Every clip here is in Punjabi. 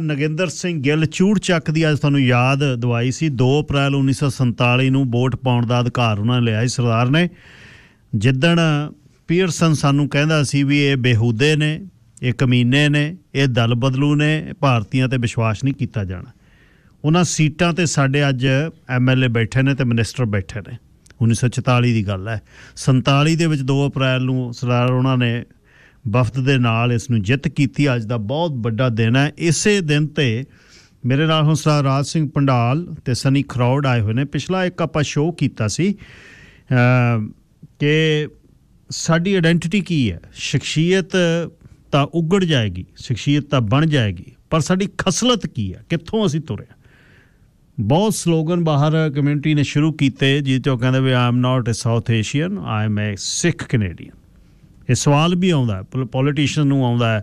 ਨਗਿੰਦਰ ਸਿੰਘ ਗਿੱਲ ਚੂੜ ਚੱਕ ਦੀ ਅੱਜ ਤੁਹਾਨੂੰ ਯਾਦ ਦਵਾਈ ਸੀ 2 April 1947 ਨੂੰ ਵੋਟ ਪਾਉਣ ਦਾ ਅਧਿਕਾਰ ਉਹਨਾਂ ਨੇ ਲਿਆ ਸੀ ਸਰਦਾਰ ਨੇ ਜਿੱਦਣ ਪੀਅਰਸਨ ਸਾਨੂੰ ਕਹਿੰਦਾ ਸੀ ਵੀ ਇਹ ਬੇਹੂਦੇ ਨੇ ਇਹ ਕਮੀਨੇ ਨੇ ਇਹ ਦਲ ਬਦਲੂ ਨੇ ਭਾਰਤੀਆਂ ਤੇ ਵਿਸ਼ਵਾਸ ਨਹੀਂ ਕੀਤਾ ਜਾਣਾ ਉਹਨਾਂ ਸੀਟਾਂ ਤੇ ਸਾਡੇ ਅੱਜ ਐਮਐਲਏ ਬੈਠੇ ਨੇ ਤੇ ਮਿਨਿਸਟਰ ਬੈਠੇ ਨੇ 1944 ਦੀ ਗੱਲ ਹੈ 47 ਦੇ ਵਿੱਚ 2 April ਨੂੰ ਸਰਦਾਰ ਉਹਨਾਂ ਨੇ ਵਫਦ ਦੇ ਨਾਲ ਇਸ ਨੂੰ ਜਿੱਤ ਕੀਤੀ ਅੱਜ ਦਾ ਬਹੁਤ ਵੱਡਾ ਦਿਨ ਹੈ ਇਸੇ ਦਿਨ ਤੇ ਮੇਰੇ ਨਾਲ ਹੁਣ ਰਾਜ ਸਿੰਘ ਪੰਡਾਲ ਤੇ ਸਨੀ ਖਰੌੜ ਆਏ ਹੋਏ ਨੇ ਪਿਛਲਾ ਇੱਕ ਆਪਾਂ ਸ਼ੋਅ ਕੀਤਾ ਸੀ ਕਿ ਸਾਡੀ ਆਇਡੈਂਟੀਟੀ ਕੀ ਹੈ ਸ਼ਖਸੀਅਤ ਤਾਂ ਉਗੜ ਜਾਏਗੀ ਸ਼ਖਸੀਅਤ ਤਾਂ ਬਣ ਜਾਏਗੀ ਪਰ ਸਾਡੀ ਖਸਲਤ ਕੀ ਹੈ ਕਿੱਥੋਂ ਅਸੀਂ ਤੁਰੇ ਬਹੁਤ ਸਲੋਗਨ ਬਾਹਰ ਕਮਿਊਨਿਟੀ ਨੇ ਸ਼ੁਰੂ ਕੀਤੇ ਜਿਹਦੇ ਚੋਂ ਕਹਿੰਦੇ ਵੀ I'm not a South Asian I'm a Sikh Canadian ਇਹ ਸਵਾਲ ਵੀ ਆਉਂਦਾ ਪੋਲੀਟੀਸ਼ੀਅਨ ਨੂੰ ਆਉਂਦਾ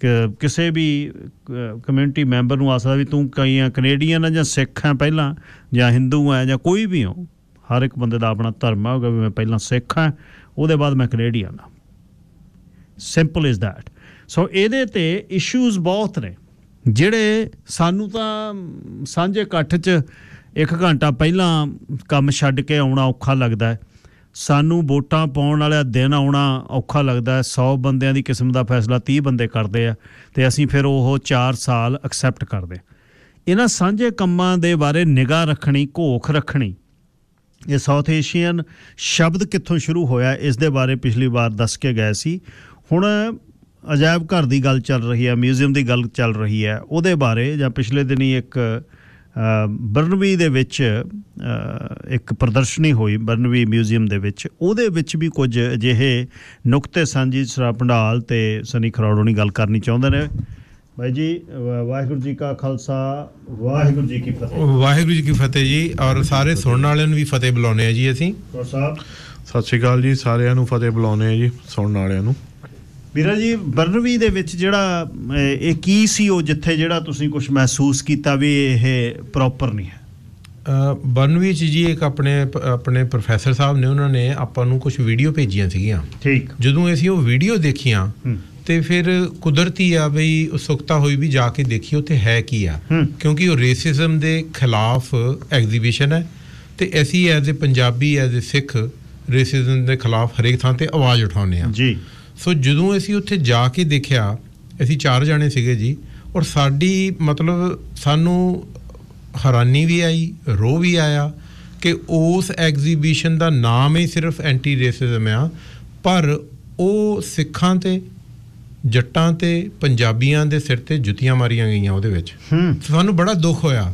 ਕਿ ਕਿਸੇ ਵੀ ਕਮਿਊਨਿਟੀ ਮੈਂਬਰ ਨੂੰ ਆ ਸਕਦਾ ਵੀ ਤੂੰ ਕਈਆਂ ਕੈਨੇਡੀਅਨ ਆ ਜਾਂ ਸਿੱਖ ਆ ਪਹਿਲਾਂ ਜਾਂ ਹਿੰਦੂ ਆ ਜਾਂ ਕੋਈ ਵੀ ਹੋ ਹਰ ਇੱਕ ਬੰਦੇ ਦਾ ਆਪਣਾ ਧਰਮ ਆ ਹੋਗਾ ਵੀ ਮੈਂ ਪਹਿਲਾਂ ਸਿੱਖ ਆ ਉਹਦੇ ਬਾਅਦ ਮੈਂ ਕੈਨੇਡੀਅਨ ਆ ਸਿੰਪਲ ਇਜ਼ ਥੈਟ ਸੋ ਇਹਦੇ ਤੇ ਇਸ਼ੂਜ਼ ਬਹੁਤ ਨੇ ਜਿਹੜੇ ਸਾਨੂੰ ਤਾਂ ਸਾਂਝੇ ਇਕੱਠ 'ਚ ਇੱਕ ਘੰਟਾ ਪਹਿਲਾਂ ਕੰਮ ਛੱਡ ਕੇ ਆਉਣਾ ਔਖਾ ਲੱਗਦਾ ਹੈ ਸਾਨੂੰ ਵੋਟਾਂ ਪਾਉਣ ਵਾਲਾ ਦਿਨ ਆਉਣਾ ਔਖਾ ਲੱਗਦਾ ਹੈ 100 ਬੰਦਿਆਂ ਦੀ ਕਿਸਮ ਦਾ ਫੈਸਲਾ 30 ਬੰਦੇ ਕਰਦੇ ਆ ਤੇ ਅਸੀਂ ਫਿਰ ਉਹ 4 ਸਾਲ ਐਕਸੈਪਟ ਕਰਦੇ ਇਹਨਾਂ ਸਾਂਝੇ ਕੰਮਾਂ ਦੇ ਬਾਰੇ ਨਿਗਾਹ ਰੱਖਣੀ ਘੋਖ ਰੱਖਣੀ ਇਹ ਸਾਊਥ ਏਸ਼ੀਅਨ ਸ਼ਬਦ ਕਿੱਥੋਂ ਸ਼ੁਰੂ ਹੋਇਆ ਇਸ ਦੇ ਬਾਰੇ ਪਿਛਲੀ ਵਾਰ ਦੱਸ ਕੇ ਗਏ ਸੀ ਹੁਣ ਅਜਾਇਬ ਘਰ ਦੀ ਗੱਲ ਚੱਲ ਰਹੀ ਹੈ ਮਿਊਜ਼ੀਅਮ ਦੀ ਗੱਲ ਚੱਲ ਰਹੀ ਹੈ ਉਹਦੇ ਬਾਰੇ ਜਾਂ ਪਿਛਲੇ ਦਿਨੀ ਇੱਕ ਬਰਨਵੀ ਦੇ ਵਿੱਚ ਇੱਕ ਪ੍ਰਦਰਸ਼ਨੀ ਹੋਈ ਬਰਨਵੀ ਮਿਊਜ਼ੀਅਮ ਦੇ ਵਿੱਚ ਉਹਦੇ ਵਿੱਚ ਵੀ ਕੁਝ ਅਜਿਹੇ ਨੁਕਤੇ ਸਾਂਝੀ ਭੰਡਾਲ ਤੇ ਸਨੀ ਖਰੋੜੋਣੀ ਗੱਲ ਕਰਨੀ ਚਾਹੁੰਦੇ ਨੇ ਭਾਈ ਜੀ ਵਾਹਿਗੁਰੂ ਜੀ ਕਾ ਖਾਲਸਾ ਵਾਹਿਗੁਰੂ ਜੀ ਕੀ ਫਤਿਹ ਵਾਹਿਗੁਰੂ ਜੀ ਕੀ ਫਤਿਹ ਜੀ ਔਰ ਸਾਰੇ ਸੁਣਨ ਵਾਲਿਆਂ ਨੂੰ ਵੀ ਫਤਿਹ ਬੁਲਾਉਨੇ ਆ ਜੀ ਅਸੀਂ ਸਾਹਿਬ ਸਤਿ ਸ਼੍ਰੀ ਅਕਾਲ ਜੀ ਸਾਰਿਆਂ ਨੂੰ ਫਤਿਹ ਬੁਲਾਉਨੇ ਆ ਜੀ ਸੁਣਨ ਵਾਲਿਆਂ ਨੂੰ ਵੀਰਾ ਜੀ ਬਰਨਵੀ ਦੇ ਵਿੱਚ ਜਿਹੜਾ ਇਹ ਕੀ ਸੀ ਉਹ ਜਿੱਥੇ ਜਿਹੜਾ ਤੁਸੀਂ ਕੁਝ ਮਹਿਸੂਸ ਕੀਤਾ ਵੀ ਇਹ ਪ੍ਰੋਪਰ ਨਹੀਂ ਹੈ ਬਰਨਵੀ ਚ ਜੀ ਇੱਕ ਆਪਣੇ ਆਪਣੇ ਪ੍ਰੋਫੈਸਰ ਸਾਹਿਬ ਨੇ ਉਹਨਾਂ ਨੇ ਆਪਾਂ ਨੂੰ ਕੁਝ ਵੀਡੀਓ ਭੇਜੀਆਂ ਸੀਗੀਆਂ ਠੀਕ ਜਦੋਂ ਅਸੀਂ ਉਹ ਵੀਡੀਓ ਦੇਖੀਆਂ ਤੇ ਫਿਰ ਕੁਦਰਤੀ ਆ ਬਈ ਉਸੁਕਤਾ ਹੋਈ ਵੀ ਜਾ ਕੇ ਦੇਖੀ ਉੱਥੇ ਹੈ ਕੀ ਆ ਕਿਉਂਕਿ ਉਹ ਰੇਸਿਜ਼ਮ ਦੇ ਖਿਲਾਫ ਐਗਜ਼ੀਬਿਸ਼ਨ ਹੈ ਤੇ ਅਸੀਂ as a Punjabi as a Sikh racism ਦੇ ਖਿਲਾਫ ਹਰੇਕ ਥਾਂ ਤੇ ਆਵਾਜ਼ ਉਠਾਉਂਦੇ ਆ ਜੀ ਸੋ ਜਦੋਂ ਅਸੀਂ ਉੱਥੇ ਜਾ ਕੇ ਦੇਖਿਆ ਅਸੀਂ ਚਾਰ ਜਾਣੇ ਸੀਗੇ ਜੀ ਔਰ ਸਾਡੀ ਮਤਲਬ ਸਾਨੂੰ ਹੈਰਾਨੀ ਵੀ ਆਈ ਰੋ ਵੀ ਆਇਆ ਕਿ ਉਸ ਐਗਜ਼ੀਬਿਸ਼ਨ ਦਾ ਨਾਮ ਹੀ ਸਿਰਫ ਐਂਟੀ ਰੇਸਿਜ਼ਮ ਆ ਪਰ ਉਹ ਸਿੱਖਾਂ ਤੇ ਜੱਟਾਂ ਤੇ ਪੰਜਾਬੀਆਂ ਦੇ ਸਿਰ ਤੇ ਜੁੱਤੀਆਂ ਮਾਰੀਆਂ ਗਈਆਂ ਉਹਦੇ ਵਿੱਚ ਸਾਨੂੰ ਬੜਾ ਦੁੱਖ ਹੋਇਆ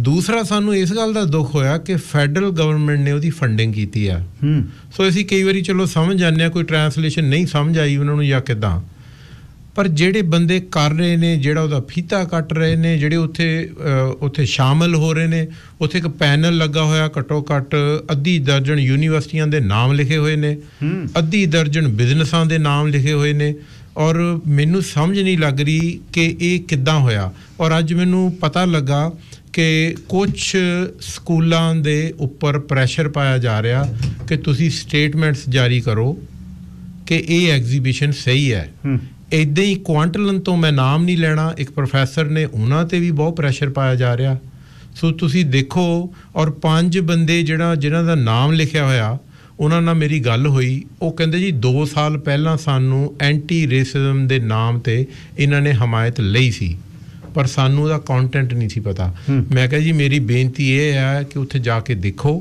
ਦੂਸਰਾ ਸਾਨੂੰ ਇਸ ਗੱਲ ਦਾ ਦੁੱਖ ਹੋਇਆ ਕਿ ਫੈਡਰਲ ਗਵਰਨਮੈਂਟ ਨੇ ਉਹਦੀ ਫੰਡਿੰਗ ਕੀਤੀ ਆ ਹੂੰ ਸੋ ਅਸੀਂ ਕਈ ਵਾਰੀ ਚਲੋ ਸਮਝ ਜਾਂਦੇ ਆ ਕੋਈ ਟ੍ਰਾਂਸਲੇਸ਼ਨ ਨਹੀਂ ਸਮਝ ਆਈ ਉਹਨਾਂ ਨੂੰ ਜਾਂ ਕਿਦਾਂ ਪਰ ਜਿਹੜੇ ਬੰਦੇ ਕਰ ਰਹੇ ਨੇ ਜਿਹੜਾ ਉਹਦਾ ਫੀਤਾ ਕੱਟ ਰਹੇ ਨੇ ਜਿਹੜੇ ਉੱਥੇ ਉੱਥੇ ਸ਼ਾਮਲ ਹੋ ਰਹੇ ਨੇ ਉੱਥੇ ਇੱਕ ਪੈਨਲ ਲੱਗਾ ਹੋਇਆ ਘਟੋ ਘਟ ਅੱਧੀ ਦਰਜਨ ਯੂਨੀਵਰਸਿਟੀਆਂ ਦੇ ਨਾਮ ਲਿਖੇ ਹੋਏ ਨੇ ਅੱਧੀ ਦਰਜਨ ਬਿਜ਼ਨਸਾਂ ਦੇ ਨਾਮ ਲਿਖੇ ਹੋਏ ਨੇ ਔਰ ਮੈਨੂੰ ਸਮਝ ਨਹੀਂ ਲੱਗ ਰਹੀ ਕਿ ਇਹ ਕਿੱਦਾਂ ਹੋਇਆ ਔਰ ਅੱਜ ਮੈਨੂੰ ਪਤਾ ਲੱਗਾ ਕਿ ਕੁਝ ਸਕੂਲਾਂ ਦੇ ਉੱਪਰ ਪ੍ਰੈਸ਼ਰ ਪਾਇਆ ਜਾ ਰਿਹਾ ਕਿ ਤੁਸੀਂ ਸਟੇਟਮੈਂਟਸ ਜਾਰੀ ਕਰੋ ਕਿ ਇਹ ਐਗਜ਼ੀਬਿਸ਼ਨ ਸਹੀ ਹੈ ਇਦਾਂ ਹੀ ਕੁਆਂਟਲਨ ਤੋਂ ਮੈਂ ਨਾਮ ਨਹੀਂ ਲੈਣਾ ਇੱਕ ਪ੍ਰੋਫੈਸਰ ਨੇ ਉਹਨਾਂ ਤੇ ਵੀ ਬਹੁਤ ਪ੍ਰੈਸ਼ਰ ਪਾਇਆ ਜਾ ਰਿਹਾ ਸੋ ਤੁਸੀਂ ਦੇਖੋ ਔਰ ਪੰਜ ਬੰਦੇ ਜਿਹੜਾ ਜਿਨ੍ਹਾਂ ਦਾ ਨਾਮ ਲਿਖਿਆ ਹੋਇਆ ਉਹਨਾਂ ਨਾਲ ਮੇਰੀ ਗੱਲ ਹੋਈ ਉਹ ਕਹਿੰਦੇ ਜੀ 2 ਸਾਲ ਪਹਿਲਾਂ ਸਾਨੂੰ ਐਂਟੀ ਰੇਸਿਜ਼ਮ ਦੇ ਨਾਮ ਤੇ ਇਹਨਾਂ ਨੇ ਹਮਾਇਤ ਲਈ ਸੀ ਪਰ ਸਾਨੂੰ ਉਹਦਾ ਕੰਟੈਂਟ ਨਹੀਂ ਸੀ ਪਤਾ ਮੈਂ ਕਿਹਾ ਜੀ ਮੇਰੀ ਬੇਨਤੀ ਇਹ ਹੈ ਕਿ ਉੱਥੇ ਜਾ ਕੇ ਦੇਖੋ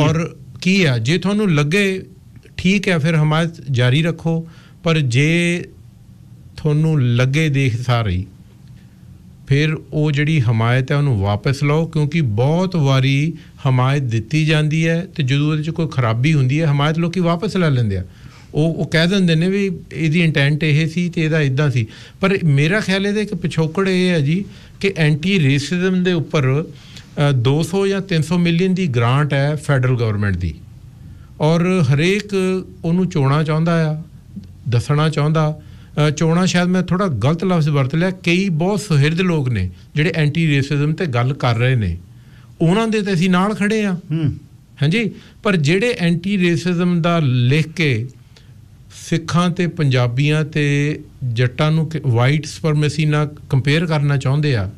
ਔਰ ਕੀ ਹੈ ਜੇ ਤੁਹਾਨੂੰ ਲੱਗੇ ਠੀਕ ਹੈ ਫਿਰ ਹਮਾਇਤ ਜਾਰੀ ਰੱਖੋ ਪਰ ਜੇ ਤੁਹਾਨੂੰ ਲੱਗੇ ਦੇਖ ਸਾਰੀ ਫਿਰ ਉਹ ਜਿਹੜੀ ਹਮਾਇਤ ਹੈ ਉਹਨੂੰ ਵਾਪਸ ਲਓ ਕਿਉਂਕਿ ਬਹੁਤ ਵਾਰੀ ਹਮਾਇਤ ਦਿੱਤੀ ਜਾਂਦੀ ਹੈ ਤੇ ਜਦੋਂ ਉਹਦੇ 'ਚ ਕੋਈ ਖਰਾਬੀ ਹੁੰਦੀ ਹੈ ਹਮਾਇਤ ਲੋਕੀ ਵਾਪਸ ਲੈ ਲੈਂਦੇ ਆ ਉਹ ਉਹ ਕਹਿ ਦਿੰਦੇ ਨੇ ਵੀ ਇਹਦੀ ਇੰਟੈਂਟ ਇਹ ਸੀ ਤੇ ਇਹਦਾ ਇਦਾਂ ਸੀ ਪਰ ਮੇਰਾ ਖਿਆਲ ਇਹਦੇ ਇੱਕ ਪਿਛੋਕੜ ਇਹ ਹੈ ਜੀ ਕਿ ਐਂਟੀ ਰੇਸਿਜ਼ਮ ਦੇ ਉੱਪਰ 200 ਜਾਂ 300 ਮਿਲੀਅਨ ਦੀ ਗ੍ਰਾਂਟ ਹੈ ਫੈਡਰਲ ਗਵਰਨਮੈਂਟ ਦੀ ਔਰ ਹਰੇਕ ਉਹਨੂੰ ਚੋਣਾ ਚਾਹੁੰਦਾ ਆ ਦੱਸਣਾ ਚਾਹੁੰਦਾ ਚੋਣਾ ਸ਼ਾਇਦ ਮੈਂ ਥੋੜਾ ਗਲਤ ਲਫ਼ਜ਼ ਵਰਤ ਲਿਆ ਕਈ ਬਹੁਤ ਸੁਹਿਰਦ ਲੋਕ ਨੇ ਜਿਹੜੇ ਐਂਟੀ ਰੇਸਿਜ਼ਮ ਤੇ ਗੱਲ ਕਰ ਰਹੇ ਨੇ ਉਹਨਾਂ ਦੇ ਤੇ ਅਸੀਂ ਨਾਲ ਖੜੇ ਆ ਹਾਂਜੀ ਪਰ ਜਿਹੜੇ ਐਂਟੀ ਰੇਸਿਜ਼ਮ ਦਾ ਲਿਖ ਕੇ ਸਿੱਖਾਂ ਤੇ ਪੰਜਾਬੀਆਂ ਤੇ ਜੱਟਾਂ ਨੂੰ ਵਾਈਟ ਸੁਪਰਮੇਸੀ ਨਾਲ ਕੰਪੇਅਰ ਕਰਨਾ ਚਾਹੁੰਦੇ ਆ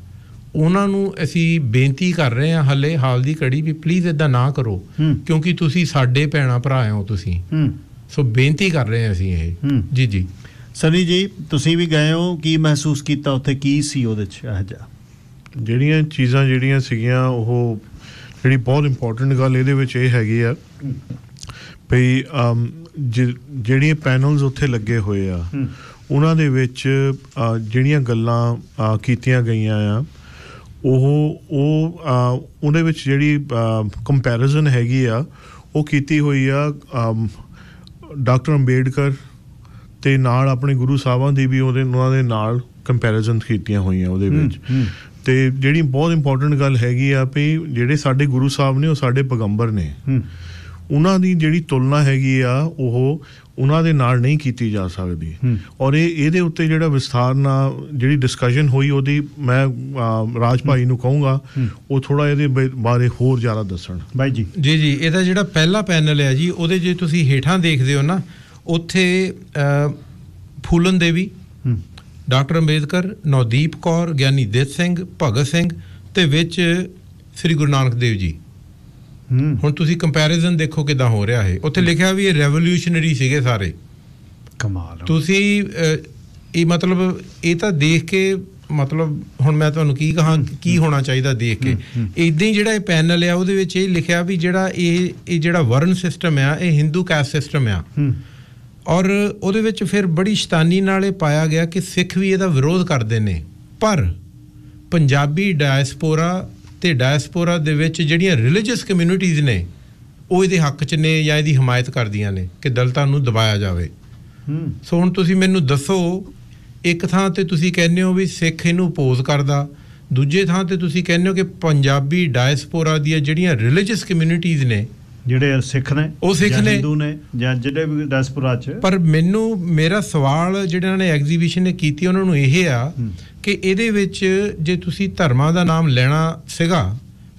ਉਹਨਾਂ ਨੂੰ ਅਸੀਂ ਬੇਨਤੀ ਕਰ ਰਹੇ ਹਾਂ ਹੱਲੇ ਹਾਲ ਦੀ ਘੜੀ ਵੀ ਪਲੀਜ਼ ਇਦਾਂ ਨਾ ਕਰੋ ਕਿਉਂਕਿ ਤੁਸੀਂ ਸਾਡੇ ਭੈਣਾ ਭਰਾ ਹੋ ਤੁਸੀਂ ਸੋ ਬੇਨਤੀ ਕਰ ਰਹੇ ਹਾਂ ਅਸੀਂ ਇਹ ਜੀ ਜੀ ਸਨੀ ਜੀ ਤੁਸੀਂ ਵੀ ਗਏ ਹੋ ਕੀ ਮਹਿਸੂਸ ਕੀਤਾ ਉੱਥੇ ਕੀ ਸੀ ਉਹਦੇ ਚ ਅਜਾ ਜਿਹੜੀਆਂ ਚੀਜ਼ਾਂ ਜਿਹੜੀਆਂ ਸੀਗੀਆਂ ਉਹ ਜਿਹੜੀ ਬਹੁਤ ਇੰਪੋਰਟੈਂਟ ਗੱਲ ਇਹਦੇ ਵਿੱਚ ਇਹ ਹੈਗੀ ਆ ਭਈ ਜਿਹੜੀਆਂ ਪੈਨਲਸ ਉੱਥੇ ਲੱਗੇ ਹੋਏ ਆ ਉਹਨਾਂ ਦੇ ਵਿੱਚ ਜਿਹੜੀਆਂ ਗੱਲਾਂ ਕੀਤੀਆਂ ਗਈਆਂ ਆ ਉਹ ਉਹ ਉਹਦੇ ਵਿੱਚ ਜਿਹੜੀ ਕੰਪੈਰੀਜ਼ਨ ਹੈਗੀ ਆ ਉਹ ਕੀਤੀ ਹੋਈ ਆ ਡਾਕਟਰ ਅੰਬੇਡਕਰ ਤੇ ਨਾਲ ਆਪਣੇ ਗੁਰੂ ਸਾਹਿਬਾਂ ਦੀ ਵੀ ਉਹਦੇ ਉਹਨਾਂ ਦੇ ਨਾਲ ਕੰਪੈਰੀਜ਼ਨ ਕੀਤੀਆਂ ਹੋਈਆਂ ਉਹਦੇ ਵਿੱਚ ਤੇ ਜਿਹੜੀ ਬਹੁਤ ਇੰਪੋਰਟੈਂਟ ਗੱਲ ਹੈਗੀ ਆ ਵੀ ਜਿਹੜੇ ਸਾਡੇ ਗੁਰੂ ਸਾਹਿਬ ਨੇ ਉਹ ਸਾਡੇ ਪੈਗੰਬਰ ਨੇ ਉਹਨਾਂ ਦੀ ਜਿਹੜੀ ਤੁਲਨਾ ਹੈਗੀ ਆ ਉਹ ਉਹਨਾਂ ਦੇ ਨਾਲ ਨਹੀਂ ਕੀਤੀ ਜਾ ਸਕਦੀ ਔਰ ਇਹ ਇਹਦੇ ਉੱਤੇ ਜਿਹੜਾ ਵਿਸਥਾਰ ਨਾਲ ਜਿਹੜੀ ਡਿਸਕਸ਼ਨ ਹੋਈ ਉਹਦੀ ਮੈਂ ਰਾਜ ਭਾਈ ਨੂੰ ਕਹੂੰਗਾ ਉਹ ਥੋੜਾ ਇਹਦੇ ਬਾਰੇ ਹੋਰ ਜ਼ਿਆਦਾ ਦੱਸਣ ਬਾਈ ਜੀ ਜੀ ਜੀ ਇਹਦਾ ਜਿਹੜਾ ਪਹਿਲਾ ਪੈਨਲ ਹੈ ਜੀ ਉਹਦੇ ਜੇ ਤੁਸੀਂ ਹੇਠਾਂ ਦੇਖਦੇ ਹੋ ਨਾ ਉੱਥੇ ਫੂਲਨ ਦੇਵੀ ਡਾਕਟਰ ਅੰਬੇਦਕਰ ਨੌਦੀਪ ਕੌਰ ਗਿਆਨੀ ਦੇਵ ਸਿੰਘ ਭਗਤ ਸਿੰਘ ਤੇ ਵਿੱਚ ਸ੍ਰੀ ਗੁਰੂ ਨਾਨਕ ਦੇਵ ਜੀ ਹੁਣ ਤੁਸੀਂ ਕੰਪੈਰੀਜ਼ਨ ਦੇਖੋ ਕਿਦਾਂ ਹੋ ਰਿਹਾ ਹੈ ਉੱਥੇ ਲਿਖਿਆ ਵੀ ਇਹ ਰੈਵੋਲੂਸ਼ਨਰੀ ਸੀਗੇ ਸਾਰੇ ਕਮਾਲ ਤੁਸੀਂ ਇਹ ਮਤਲਬ ਇਹ ਤਾਂ ਦੇਖ ਕੇ ਮਤਲਬ ਹੁਣ ਮੈਂ ਤੁਹਾਨੂੰ ਕੀ ਕਹਾਂ ਕੀ ਹੋਣਾ ਚਾਹੀਦਾ ਦੇਖ ਕੇ ਇਦਾਂ ਹੀ ਜਿਹੜਾ ਇਹ ਪੈਨਲ ਆ ਉਹਦੇ ਵਿੱਚ ਇਹ ਲਿਖਿਆ ਵੀ ਜਿਹੜਾ ਇਹ ਇਹ ਜਿਹੜਾ ਵਰਨ ਸਿਸਟਮ ਆ ਇਹ ਹਿੰਦੂ ਕਾਸਟ ਸਿਸਟਮ ਆ ਔਰ ਉਹਦੇ ਵਿੱਚ ਫਿਰ ਬੜੀ ਸ਼ਤਾਨੀ ਨਾਲ ਇਹ ਪਾਇਆ ਗਿਆ ਕਿ ਸਿੱਖ ਵੀ ਇਹਦਾ ਵਿਰੋਧ ਕਰਦੇ ਨੇ ਪਰ ਪੰਜਾਬੀ ਡਾਇਸਪੋਰਾ ਤੇ ਡਾਇਸਪੋਰਾ ਦੇ ਵਿੱਚ ਜਿਹੜੀਆਂ ਰਿਲੀਜੀਅਸ ਕਮਿਊਨਿਟੀਆਂ ਨੇ ਉਹ ਇਹਦੇ ਹੱਕ 'ਚ ਨੇ ਜਾਂ ਇਹਦੀ ਹਮਾਇਤ ਕਰਦੀਆਂ ਨੇ ਕਿ ਦਲਤਾਂ ਨੂੰ ਦਬਾਇਆ ਜਾਵੇ ਹੂੰ ਸੋ ਹੁਣ ਤੁਸੀਂ ਮੈਨੂੰ ਦੱਸੋ ਇੱਕ ਥਾਂ ਤੇ ਤੁਸੀਂ ਕਹਿੰਦੇ ਹੋ ਵੀ ਸਿੱਖ ਇਹਨੂੰ ਪੋਜ਼ ਕਰਦਾ ਦੂਜੇ ਥਾਂ ਤੇ ਤੁਸੀਂ ਕਹਿੰਦੇ ਹੋ ਕਿ ਪੰਜਾਬੀ ਡਾਇਸਪੋਰਾ ਦੀਆਂ ਜਿਹੜੀਆਂ ਰਿਲੀਜੀਅਸ ਕਮਿਊਨਿਟੀਆਂ ਨੇ ਜਿਹੜੇ ਸਿੱਖ ਨੇ ਉਹ ਸਿੱਖ ਨੇ ਹਿੰਦੂ ਨੇ ਜਾਂ ਜਿਹੜੇ ਵੀ ਡਾਇਸਪੋਰਾ 'ਚ ਪਰ ਮੈਨੂੰ ਮੇਰਾ ਸਵਾਲ ਜਿਹੜਾ ਨੇ ਐਗਜ਼ੀਬਿਸ਼ਨ ਨੇ ਕੀਤੀ ਉਹਨਾਂ ਨੂੰ ਇਹ ਆ ਕਿ ਇਹਦੇ ਵਿੱਚ ਜੇ ਤੁਸੀਂ ਧਰਮਾਂ ਦਾ ਨਾਮ ਲੈਣਾ ਸੀਗਾ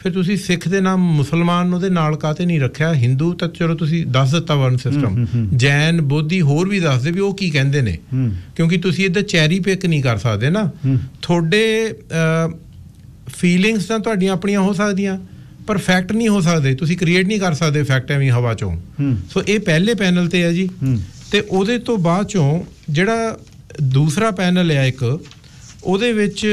ਫਿਰ ਤੁਸੀਂ ਸਿੱਖ ਦੇ ਨਾਮ ਮੁਸਲਮਾਨ ਉਹਦੇ ਨਾਲ ਕਾਤੇ ਨਹੀਂ ਰੱਖਿਆ ਹਿੰਦੂ ਤਾਂ ਚਲੋ ਤੁਸੀਂ ਦੱਸ ਦਿੱਤਾ ਵਰਨ ਸਿਸਟਮ ਜੈਨ ਬੋਧੀ ਹੋਰ ਵੀ ਦੱਸਦੇ ਵੀ ਉਹ ਕੀ ਕਹਿੰਦੇ ਨੇ ਕਿਉਂਕਿ ਤੁਸੀਂ ਇਹਦਾ ਚੈਰੀ ਪਿਕ ਨਹੀਂ ਕਰ ਸਕਦੇ ਨਾ ਤੁਹਾਡੇ ਫੀਲਿੰਗਸ ਤਾਂ ਤੁਹਾਡੀਆਂ ਆਪਣੀਆਂ ਹੋ ਸਕਦੀਆਂ ਪਰ ਫੈਕਟ ਨਹੀਂ ਹੋ ਸਕਦੇ ਤੁਸੀਂ ਕ੍ਰੀਏਟ ਨਹੀਂ ਕਰ ਸਕਦੇ ਫੈਕਟ ਐਵੇਂ ਹਵਾ ਚੋਂ ਸੋ ਇਹ ਪਹਿਲੇ ਪੈਨਲ ਤੇ ਹੈ ਜੀ ਤੇ ਉਹਦੇ ਤੋਂ ਬਾਅਦ ਚੋਂ ਜਿਹੜਾ ਦੂਸਰਾ ਪੈਨਲ ਆ ਇੱਕ ਉਹਦੇ ਵਿੱਚ